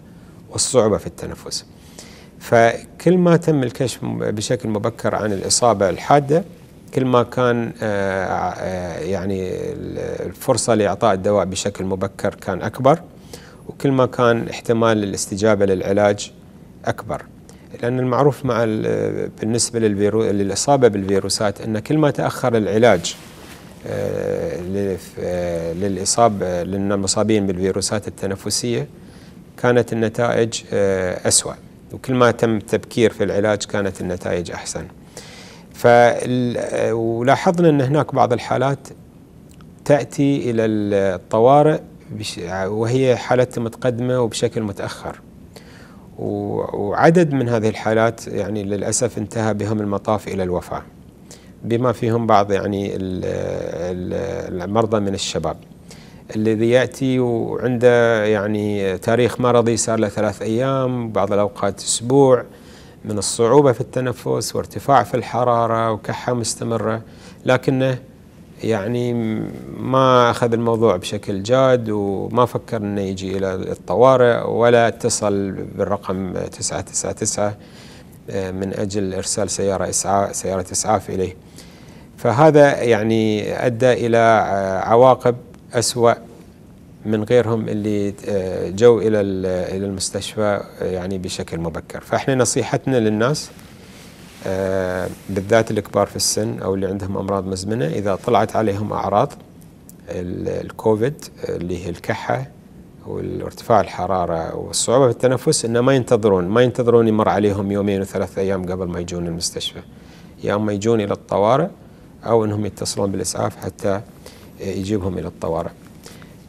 والصعوبة في التنفس فكل ما تم الكشف بشكل مبكر عن الإصابة الحادة كل ما كان آه، آه، يعني الفرصة لإعطاء الدواء بشكل مبكر كان أكبر وكل ما كان احتمال الاستجابة للعلاج أكبر لأن المعروف مع بالنسبة للفيرو للإصابة بالفيروسات أن كل ما تأخر العلاج آه، للإصاب للمصابين بالفيروسات التنفسية كانت النتائج أسوأ وكل ما تم تبكير في العلاج كانت النتائج أحسن ولاحظنا ان هناك بعض الحالات تاتي الى الطوارئ وهي حالتها متقدمه وبشكل متاخر وعدد من هذه الحالات يعني للاسف انتهى بهم المطاف الى الوفاه بما فيهم بعض يعني المرضى من الشباب الذي ياتي وعنده يعني تاريخ مرضي صار له ثلاث ايام بعض الاوقات اسبوع من الصعوبة في التنفس وارتفاع في الحرارة وكحة مستمرة لكنه يعني ما أخذ الموضوع بشكل جاد وما فكر أنه يجي إلى الطوارئ ولا اتصل بالرقم 999 آه، من أجل إرسال سيارة إسعاف سيارة إسعاف إليه فهذا يعني أدى إلى آه، عواقب أسوأ من غيرهم اللي آه، جو الى الى المستشفى آه، يعني بشكل مبكر فاحنا نصيحتنا للناس آه، بالذات الكبار في السن او اللي عندهم امراض مزمنه اذا طلعت عليهم اعراض الكوفيد اللي هي الكحه وارتفاع الحراره والصعوبه في التنفس انه ما ينتظرون ما ينتظرون يمر عليهم يومين وثلاث ايام قبل ما يجون المستشفى يا اما يجون الى الطوارئ او انهم يتصلون بالاسعاف حتى يجيبهم الى الطوارئ.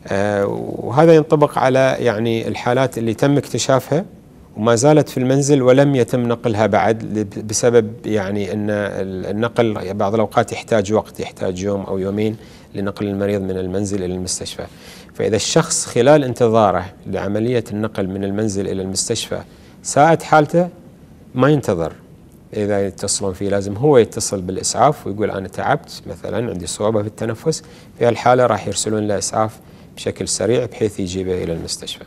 آه، وهذا ينطبق على يعني الحالات اللي تم اكتشافها وما زالت في المنزل ولم يتم نقلها بعد بسبب يعني ان النقل بعض الاوقات يحتاج وقت يحتاج يوم او يومين لنقل المريض من المنزل الى المستشفى. فاذا الشخص خلال انتظاره لعمليه النقل من المنزل الى المستشفى ساءت حالته ما ينتظر اذا يتصلون فيه لازم هو يتصل بالاسعاف ويقول انا تعبت مثلا عندي صعوبه في التنفس في الحاله راح يرسلون له اسعاف بشكل سريع بحيث يجيبه إلى المستشفى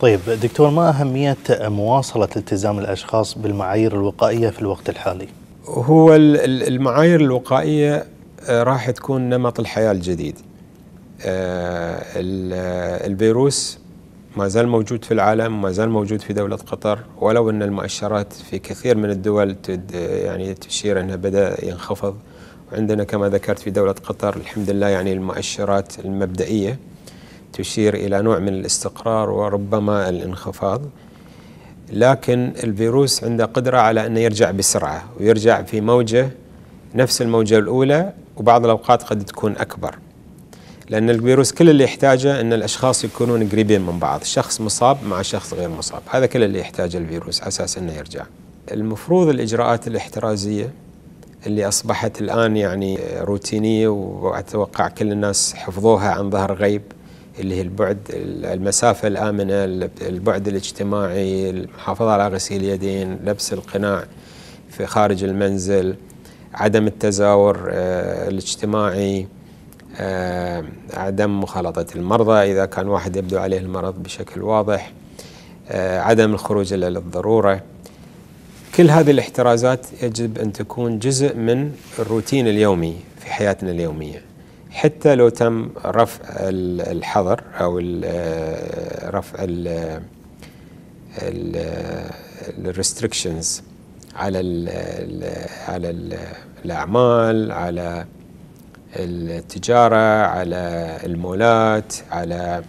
طيب دكتور ما أهمية مواصلة التزام الأشخاص بالمعايير الوقائية في الوقت الحالي؟ هو المعايير الوقائية آه، راح تكون نمط الحياة الجديد آه، آه، الفيروس ما زال موجود في العالم ما زال موجود في دولة قطر ولو أن المؤشرات في كثير من الدول يعني تشير أنها بدأ ينخفض وعندنا كما ذكرت في دولة قطر الحمد لله يعني المؤشرات المبدئية تشير إلى نوع من الاستقرار وربما الانخفاض لكن الفيروس عنده قدرة على أنه يرجع بسرعة ويرجع في موجة نفس الموجة الأولى وبعض الأوقات قد تكون أكبر لأن الفيروس كل اللي يحتاجه أن الأشخاص يكونون قريبين من بعض شخص مصاب مع شخص غير مصاب هذا كل اللي يحتاجه الفيروس على أساس أنه يرجع المفروض الإجراءات الاحترازية اللي أصبحت الآن يعني روتينية وأتوقع كل الناس حفظوها عن ظهر غيب اللي هي البعد المسافة الآمنة البعد الاجتماعي المحافظة على غسيل اليدين لبس القناع في خارج المنزل عدم التزاور آه، الاجتماعي آه، عدم مخالطة المرضى إذا كان واحد يبدو عليه المرض بشكل واضح آه، عدم الخروج إلا للضرورة كل هذه الاحترازات يجب أن تكون جزء من الروتين اليومي في حياتنا اليومية حتى لو تم رفع الحظر او آه، رفع الريستريكشنز على الـ على الاعمال على التجاره على المولات على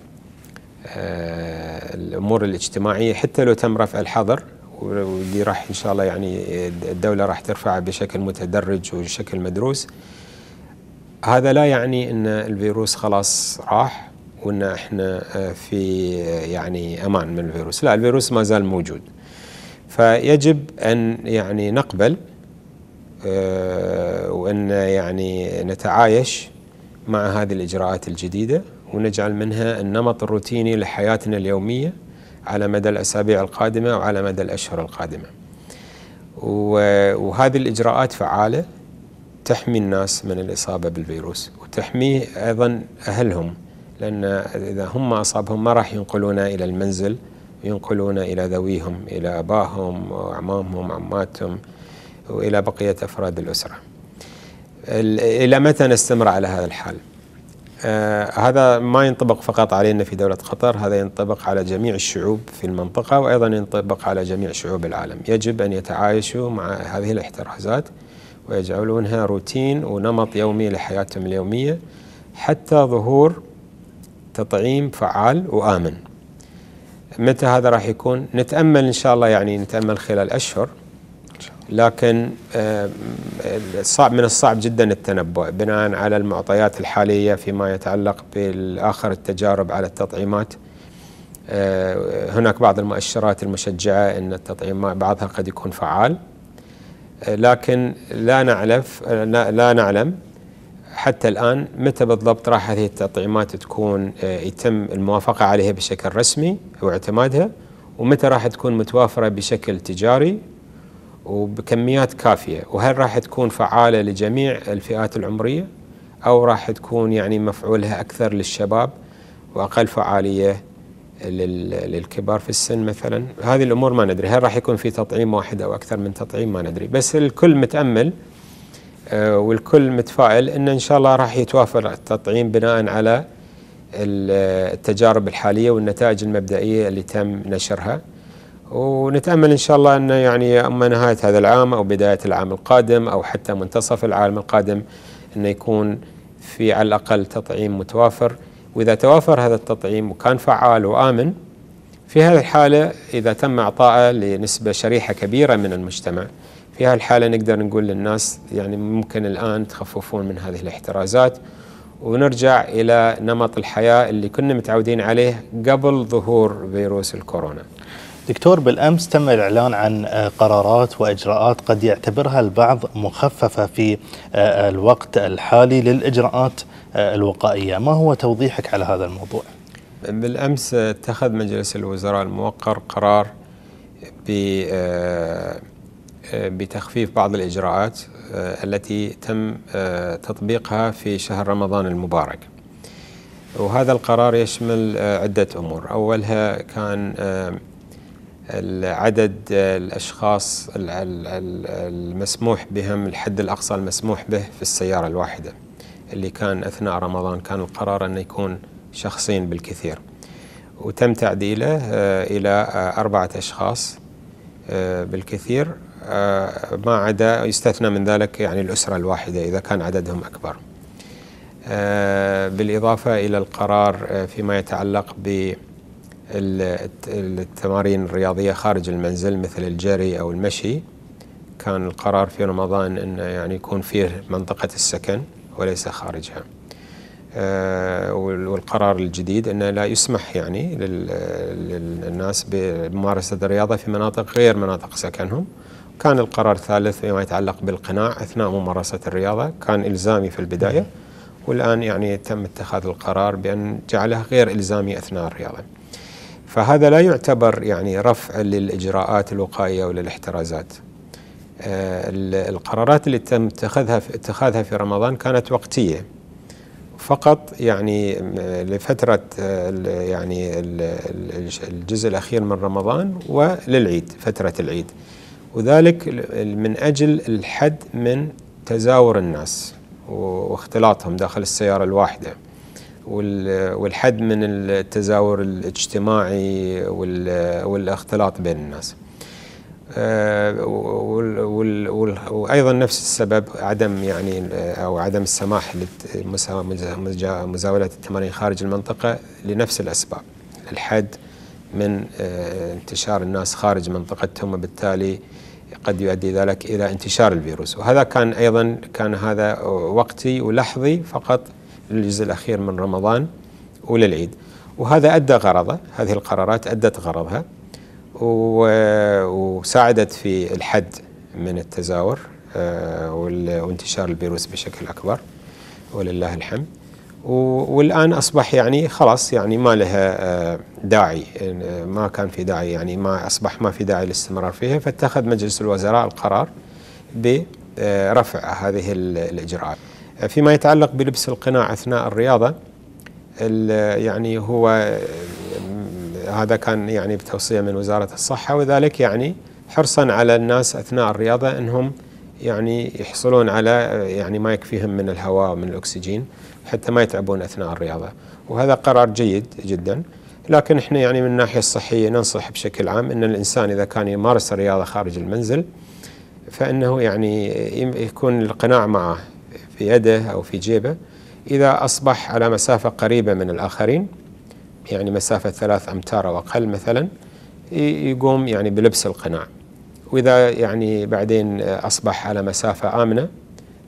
آه، الامور الاجتماعيه حتى لو تم رفع الحظر واللي راح ان شاء الله يعني الدوله راح ترفعه بشكل متدرج وبشكل مدروس هذا لا يعني ان الفيروس خلاص راح وان احنا آه، في آه، يعني امان من الفيروس، لا الفيروس ما زال موجود. فيجب ان يعني نقبل آه، وان يعني نتعايش مع هذه الاجراءات الجديده ونجعل منها النمط الروتيني لحياتنا اليوميه على مدى الاسابيع القادمه وعلى مدى الاشهر القادمه. وهذه الاجراءات فعاله تحمي الناس من الإصابة بالفيروس وتحمي أيضا أهلهم لأن إذا هم أصابهم ما راح ينقلون إلى المنزل ينقلون إلى ذويهم إلى أباهم وأعمامهم عماتهم وإلى بقية أفراد الأسرة إلى متى نستمر على هذا الحال؟ آه هذا ما ينطبق فقط علينا في دولة قطر هذا ينطبق على جميع الشعوب في المنطقة وأيضا ينطبق على جميع شعوب العالم يجب أن يتعايشوا مع هذه الاحترازات ويجعلونها روتين ونمط يومي لحياتهم اليومية حتى ظهور تطعيم فعال وآمن متى هذا راح يكون نتأمل إن شاء الله يعني نتأمل خلال أشهر لكن آه، صعب من الصعب جدا التنبؤ بناء على المعطيات الحالية فيما يتعلق بالآخر التجارب على التطعيمات آه، هناك بعض المؤشرات المشجعة أن التطعيم بعضها قد يكون فعال لكن لا نعرف لا نعلم حتى الآن متى بالضبط راح هذه التطعيمات تكون آه، يتم الموافقة عليها بشكل رسمي واعتمادها ومتى راح تكون متوافرة بشكل تجاري وبكميات كافية وهل راح تكون فعالة لجميع الفئات العمرية أو راح تكون يعني مفعولها أكثر للشباب وأقل فعالية للكبار في السن مثلا هذه الامور ما ندري هل راح يكون في تطعيم واحد او اكثر من تطعيم ما ندري بس الكل متامل آه، والكل متفائل ان ان شاء الله راح يتوافر التطعيم بناء على التجارب الحاليه والنتائج المبدئيه اللي تم نشرها ونتامل ان شاء الله انه يعني اما نهايه هذا العام او بدايه العام القادم او حتى منتصف العام القادم انه يكون في على الاقل تطعيم متوافر وإذا توافر هذا التطعيم وكان فعال وآمن في هذه الحالة إذا تم إعطائه لنسبة شريحة كبيرة من المجتمع في هذه الحالة نقدر نقول للناس يعني ممكن الآن تخففون من هذه الاحترازات ونرجع إلى نمط الحياة اللي كنا متعودين عليه قبل ظهور فيروس الكورونا دكتور بالامس تم الاعلان عن آه، قرارات واجراءات قد يعتبرها البعض مخففه في آه، آه، الوقت الحالي للاجراءات الوقائية ما هو توضيحك على هذا الموضوع؟ بالأمس اتخذ مجلس الوزراء الموقر قرار آه، آه، بتخفيف بعض الإجراءات آه، التي تم تطبيقها في شهر رمضان المبارك وهذا القرار يشمل عدة أمور أولها كان عدد الأشخاص المسموح بهم الحد الأقصى المسموح به في السيارة الواحدة اللي كان أثناء رمضان كان القرار أنه يكون شخصين بالكثير وتم تعديله آه، إلى آه، أربعة أشخاص آه، بالكثير ما عدا يستثنى من ذلك يعني الأسرة الواحدة إذا كان عددهم أكبر بالإضافة إلى القرار فيما يتعلق التمارين الرياضية خارج المنزل مثل الجري أو المشي كان القرار في رمضان أن يعني يكون فيه منطقة السكن وليس خارجها آه، والقرار الجديد أنه لا يسمح يعني للناس بممارسة الرياضة في مناطق غير مناطق سكنهم كان القرار الثالث فيما يتعلق بالقناع أثناء ممارسة الرياضة كان إلزامي في البداية والآن يعني تم اتخاذ القرار بأن جعله غير إلزامي أثناء الرياضة فهذا لا يعتبر يعني رفع للإجراءات الوقائية وللاحترازات آه، القرارات اللي تم اتخذها في اتخاذها في رمضان كانت وقتيه فقط يعني لفتره آه، يعني الجزء الاخير من رمضان وللعيد فتره العيد وذلك من اجل الحد من تزاور الناس واختلاطهم داخل السياره الواحده والحد من التزاور الاجتماعي والاختلاط بين الناس. آه، وايضا نفس السبب عدم يعني آه، او عدم السماح لمزاوله التمارين خارج المنطقه لنفس الاسباب الحد من آه، انتشار الناس خارج منطقتهم وبالتالي قد يؤدي ذلك الى انتشار الفيروس وهذا كان ايضا كان هذا وقتي ولحظي فقط للجزء الاخير من رمضان وللعيد وهذا ادى غرضه هذه القرارات ادت غرضها وساعدت في الحد من التزاور آه، وانتشار الفيروس بشكل أكبر ولله الحمد والآن أصبح يعني خلاص يعني ما لها آه، داعي ما كان في داعي يعني ما أصبح ما في داعي للاستمرار فيها فاتخذ مجلس الوزراء القرار برفع آه، هذه الإجراءات فيما يتعلق بلبس القناع أثناء الرياضة يعني هو هذا كان يعني بتوصية من وزارة الصحة وذلك يعني حرصا على الناس أثناء الرياضة أنهم يعني يحصلون على يعني ما يكفيهم من الهواء ومن الأكسجين حتى ما يتعبون أثناء الرياضة وهذا قرار جيد جدا لكن احنا يعني من الناحية الصحية ننصح بشكل عام أن الإنسان إذا كان يمارس الرياضة خارج المنزل فإنه يعني يكون القناع معه في يده أو في جيبه إذا أصبح على مسافة قريبة من الآخرين يعني مسافة ثلاث أمتار أو أقل مثلا يقوم يعني بلبس القناع وإذا يعني بعدين أصبح على مسافة آمنة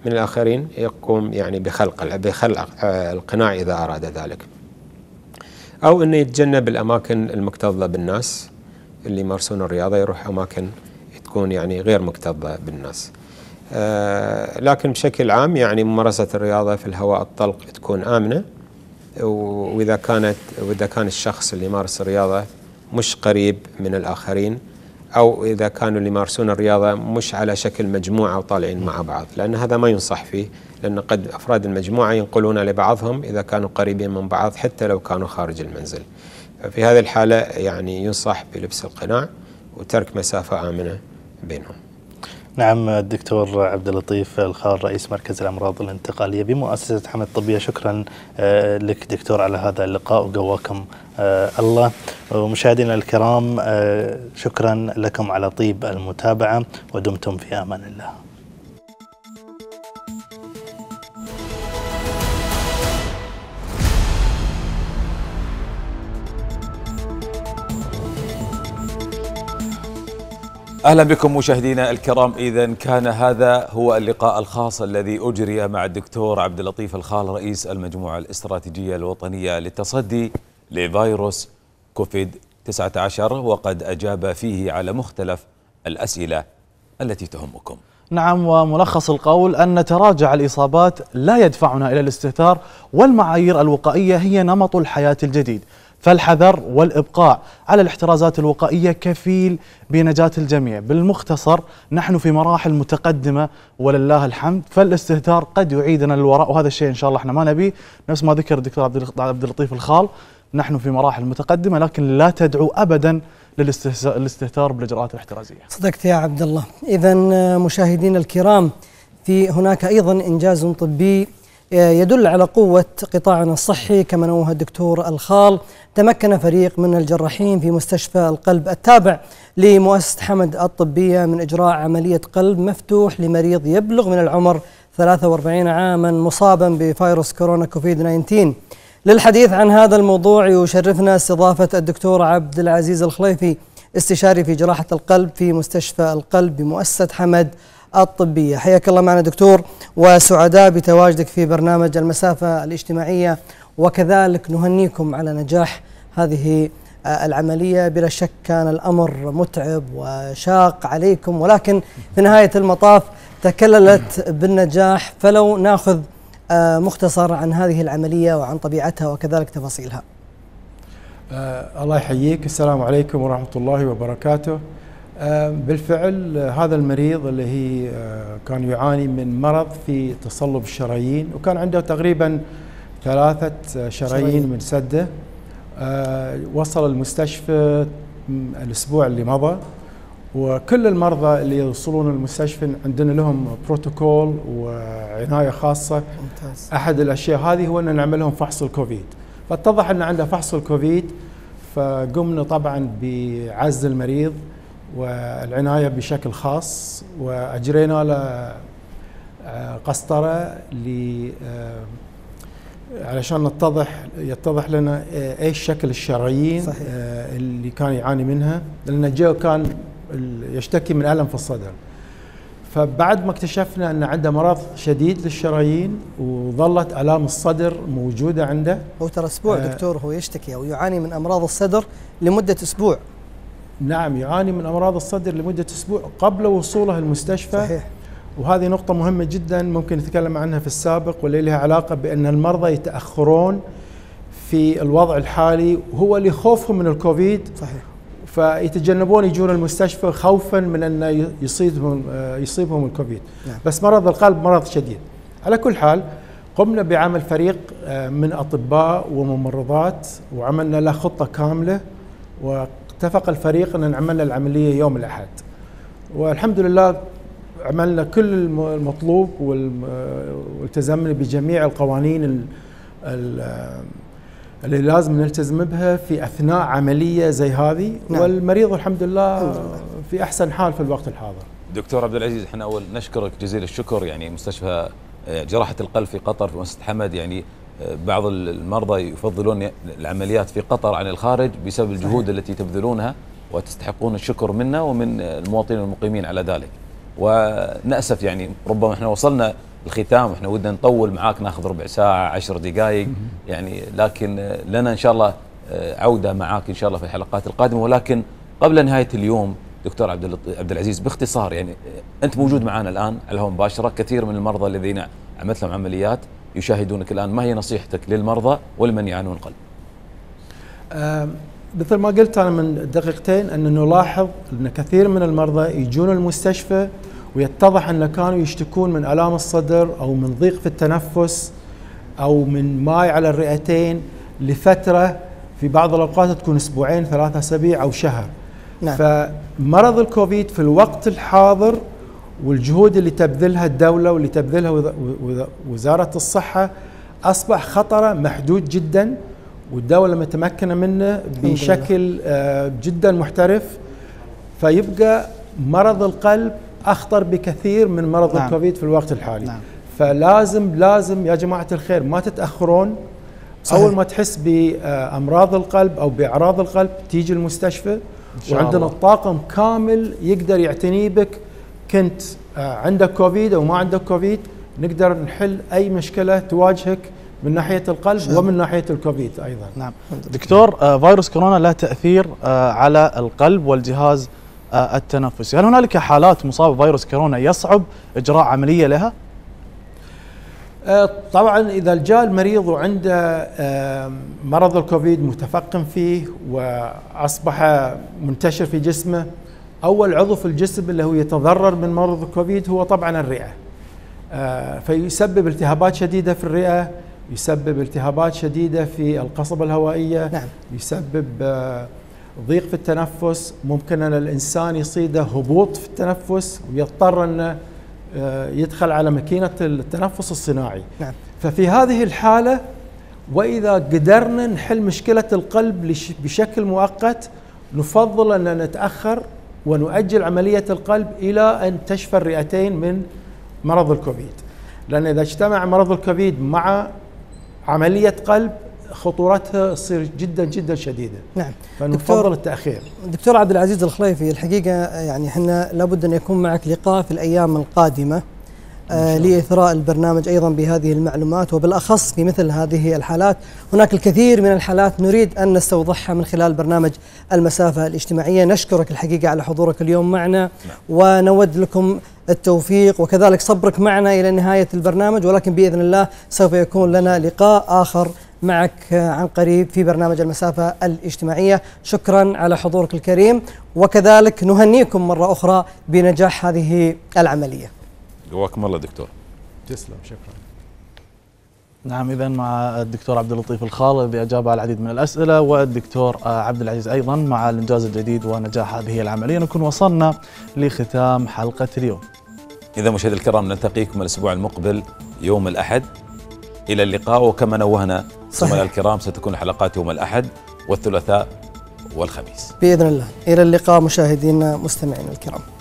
من الآخرين يقوم يعني بخلق بخلق آه، القناع إذا أراد ذلك أو أنه يتجنب الأماكن المكتظة بالناس اللي يمارسون الرياضة يروح أماكن تكون يعني غير مكتظة بالناس آه، لكن بشكل عام يعني ممارسة الرياضة في الهواء الطلق تكون آمنة واذا كانت واذا كان الشخص اللي يمارس الرياضه مش قريب من الاخرين او اذا كانوا اللي يمارسون الرياضه مش على شكل مجموعه وطالعين مع بعض لان هذا ما ينصح فيه لان قد افراد المجموعه ينقلون لبعضهم اذا كانوا قريبين من بعض حتى لو كانوا خارج المنزل ففي هذه الحاله يعني ينصح بلبس القناع وترك مسافه امنه بينهم نعم الدكتور عبد اللطيف الخال رئيس مركز الامراض الانتقاليه بمؤسسه حمد الطبيه شكرا آه، لك دكتور على هذا اللقاء وقواكم آه، الله ومشاهدينا الكرام آه، شكرا لكم على طيب المتابعه ودمتم في امان الله اهلا بكم مشاهدينا الكرام اذا كان هذا هو اللقاء الخاص الذي اجري مع الدكتور عبد اللطيف الخال رئيس المجموعه الاستراتيجيه الوطنيه للتصدي لفيروس كوفيد 19 وقد اجاب فيه على مختلف الاسئله التي تهمكم. نعم وملخص القول أن تراجع الإصابات لا يدفعنا إلى الاستهتار والمعايير الوقائية هي نمط الحياة الجديد فالحذر والإبقاء على الاحترازات الوقائية كفيل بنجاة الجميع بالمختصر نحن في مراحل متقدمة ولله الحمد فالاستهتار قد يعيدنا للوراء وهذا الشيء إن شاء الله احنا ما نبيه نفس ما ذكر الدكتور عبد اللطيف الخال نحن في مراحل متقدمة لكن لا تدعو أبدا للاستهتار بالإجراءات الاحترازية صدقت يا عبد الله إذا آه، مشاهدينا الكرام في هناك أيضا إنجاز طبي يدل على قوة قطاعنا الصحي كما نوه الدكتور الخال تمكن فريق من الجراحين في مستشفى القلب التابع لمؤسسة حمد الطبية من إجراء عملية قلب مفتوح لمريض يبلغ من العمر 43 عاما مصابا بفيروس كورونا كوفيد 19 للحديث عن هذا الموضوع يشرفنا استضافة الدكتور عبد العزيز الخليفي استشاري في جراحة القلب في مستشفى القلب بمؤسسة حمد الطبية حياك الله معنا دكتور وسعداء بتواجدك في برنامج المسافة الاجتماعية وكذلك نهنيكم على نجاح هذه آه، العملية بلا شك كان الأمر متعب وشاق عليكم ولكن في نهاية المطاف تكللت بالنجاح فلو ناخذ آه، مختصر عن هذه العملية وعن طبيعتها وكذلك تفاصيلها آه الله يحييك السلام عليكم ورحمة الله وبركاته آه، بالفعل هذا المريض اللي هي آه، كان يعاني من مرض في تصلب الشرايين وكان عنده تقريبا ثلاثة آه، شرايين من سده وصل المستشفى الأسبوع اللي مضى وكل المرضى اللي يوصلون المستشفى عندنا لهم بروتوكول وعناية خاصة ممتاز. أحد الأشياء هذه هو أن نعمل لهم فحص الكوفيد فاتضح أن عنده فحص الكوفيد فقمنا طبعا بعزل المريض والعناية بشكل خاص وأجرينا له قسطرة ل آه، علشان نتضح يتضح لنا ايش شكل الشرايين صحيح. آه، اللي كان يعاني منها لان جو كان يشتكي من الم في الصدر فبعد ما اكتشفنا ان عنده مرض شديد للشرايين وظلت الام الصدر موجوده عنده هو ترى اسبوع آه دكتور هو يشتكي او يعاني من امراض الصدر لمده اسبوع نعم يعاني من امراض الصدر لمده اسبوع قبل وصوله المستشفى صحيح وهذه نقطة مهمة جدا ممكن نتكلم عنها في السابق واللي لها علاقة بأن المرضى يتأخرون في الوضع الحالي وهو لخوفهم من الكوفيد صحيح فيتجنبون يجون المستشفى خوفا من أن يصيبهم يصيبهم الكوفيد نعم. بس مرض القلب مرض شديد على كل حال قمنا بعمل فريق آه، من أطباء وممرضات وعملنا له خطة كاملة اتفق الفريق أن نعمل العملية يوم الأحد والحمد لله عملنا كل المطلوب والتزمنا بجميع القوانين اللي لازم نلتزم بها في اثناء عمليه زي هذه نعم. والمريض الحمد لله في احسن حال في الوقت الحاضر. دكتور عبد العزيز احنا اول نشكرك جزيل الشكر يعني مستشفى آه، جراحه القلب في قطر في مؤسسه حمد يعني بعض المرضى يفضلون العمليات في قطر عن الخارج بسبب الجهود التي تبذلونها وتستحقون الشكر منا ومن المواطنين المقيمين على ذلك ونأسف يعني ربما احنا وصلنا الختام احنا ودنا نطول معاك ناخذ ربع ساعة عشر دقائق يعني لكن لنا ان شاء الله عودة معاك ان شاء الله في الحلقات القادمة ولكن قبل نهاية اليوم دكتور عبد عبد العزيز باختصار يعني انت موجود معنا الان على الهواء مباشره كثير من المرضى الذين عملت لهم عمليات يشاهدونك الآن ما هي نصيحتك للمرضى ولمن يعانون قلب مثل ما قلت أنا من دقيقتين أن نلاحظ أن كثير من المرضى يجون المستشفى ويتضح أن كانوا يشتكون من ألام الصدر أو من ضيق في التنفس أو من ماي على الرئتين لفترة في بعض الأوقات تكون أسبوعين ثلاثة أسابيع أو شهر نعم. فمرض الكوفيد في الوقت الحاضر والجهود اللي تبذلها الدولة واللي تبذلها وزارة الصحة أصبح خطره محدود جدا والدولة متمكنة منه بشكل آه، جدا محترف فيبقى مرض القلب أخطر بكثير من مرض نعم. الكوفيد في الوقت الحالي نعم. فلازم لازم يا جماعة الخير ما تتأخرون صحيح. أول ما تحس بأمراض القلب أو بأعراض القلب تيجي المستشفى وعندنا الطاقم كامل يقدر يعتني بك كنت آه، عندك كوفيد او ما عندك كوفيد نقدر نحل اي مشكله تواجهك من ناحيه القلب شهر. ومن ناحيه الكوفيد ايضا نعم دكتور آه فيروس كورونا له تاثير آه على القلب والجهاز آه التنفسي هل هنالك حالات مصابه بفيروس كورونا يصعب اجراء عمليه لها آه، طبعا اذا جاء المريض وعنده آه، مرض الكوفيد متفقم فيه واصبح منتشر في جسمه أول عضو في الجسم اللي هو يتضرر من مرض الكوفيد هو طبعا الرئة آه، فيسبب التهابات شديدة في الرئة يسبب التهابات شديدة في القصبة الهوائية نعم. يسبب آه، ضيق في التنفس ممكن أن الإنسان يصيده هبوط في التنفس ويضطر أنه آه، يدخل على ماكينة التنفس الصناعي نعم. ففي هذه الحالة وإذا قدرنا نحل مشكلة القلب بشكل مؤقت نفضل أن نتأخر ونؤجل عملية القلب إلى أن تشفى الرئتين من مرض الكوفيد لأن إذا اجتمع مرض الكوفيد مع عملية قلب خطورتها تصير جدا جدا شديده نعم فنفضل التاخير دكتور عبد العزيز الخليفي الحقيقه يعني احنا لابد ان يكون معك لقاء في الايام القادمه آه، لإثراء البرنامج أيضا بهذه المعلومات وبالأخص في مثل هذه الحالات هناك الكثير من الحالات نريد أن نستوضحها من خلال برنامج المسافة الاجتماعية نشكرك الحقيقة على حضورك اليوم معنا نعم. ونود لكم التوفيق وكذلك صبرك معنا إلى نهاية البرنامج ولكن بإذن الله سوف يكون لنا لقاء آخر معك آه، عن قريب في برنامج المسافة الاجتماعية شكرا على حضورك الكريم وكذلك نهنيكم مرة أخرى بنجاح هذه العملية جواكم الله دكتور تسلم شكرا نعم اذا مع الدكتور عبد اللطيف الخالد اجاب على العديد من الاسئله والدكتور آه، عبد العزيز ايضا مع الانجاز الجديد ونجاح هذه العمليه نكون وصلنا لختام حلقه اليوم. اذا مشاهدي الكرام نلتقيكم الاسبوع المقبل يوم الاحد الى اللقاء وكما نوهنا زملاء الكرام ستكون الحلقات يوم الاحد والثلاثاء والخميس. باذن الله الى اللقاء مشاهدينا مستمعينا الكرام.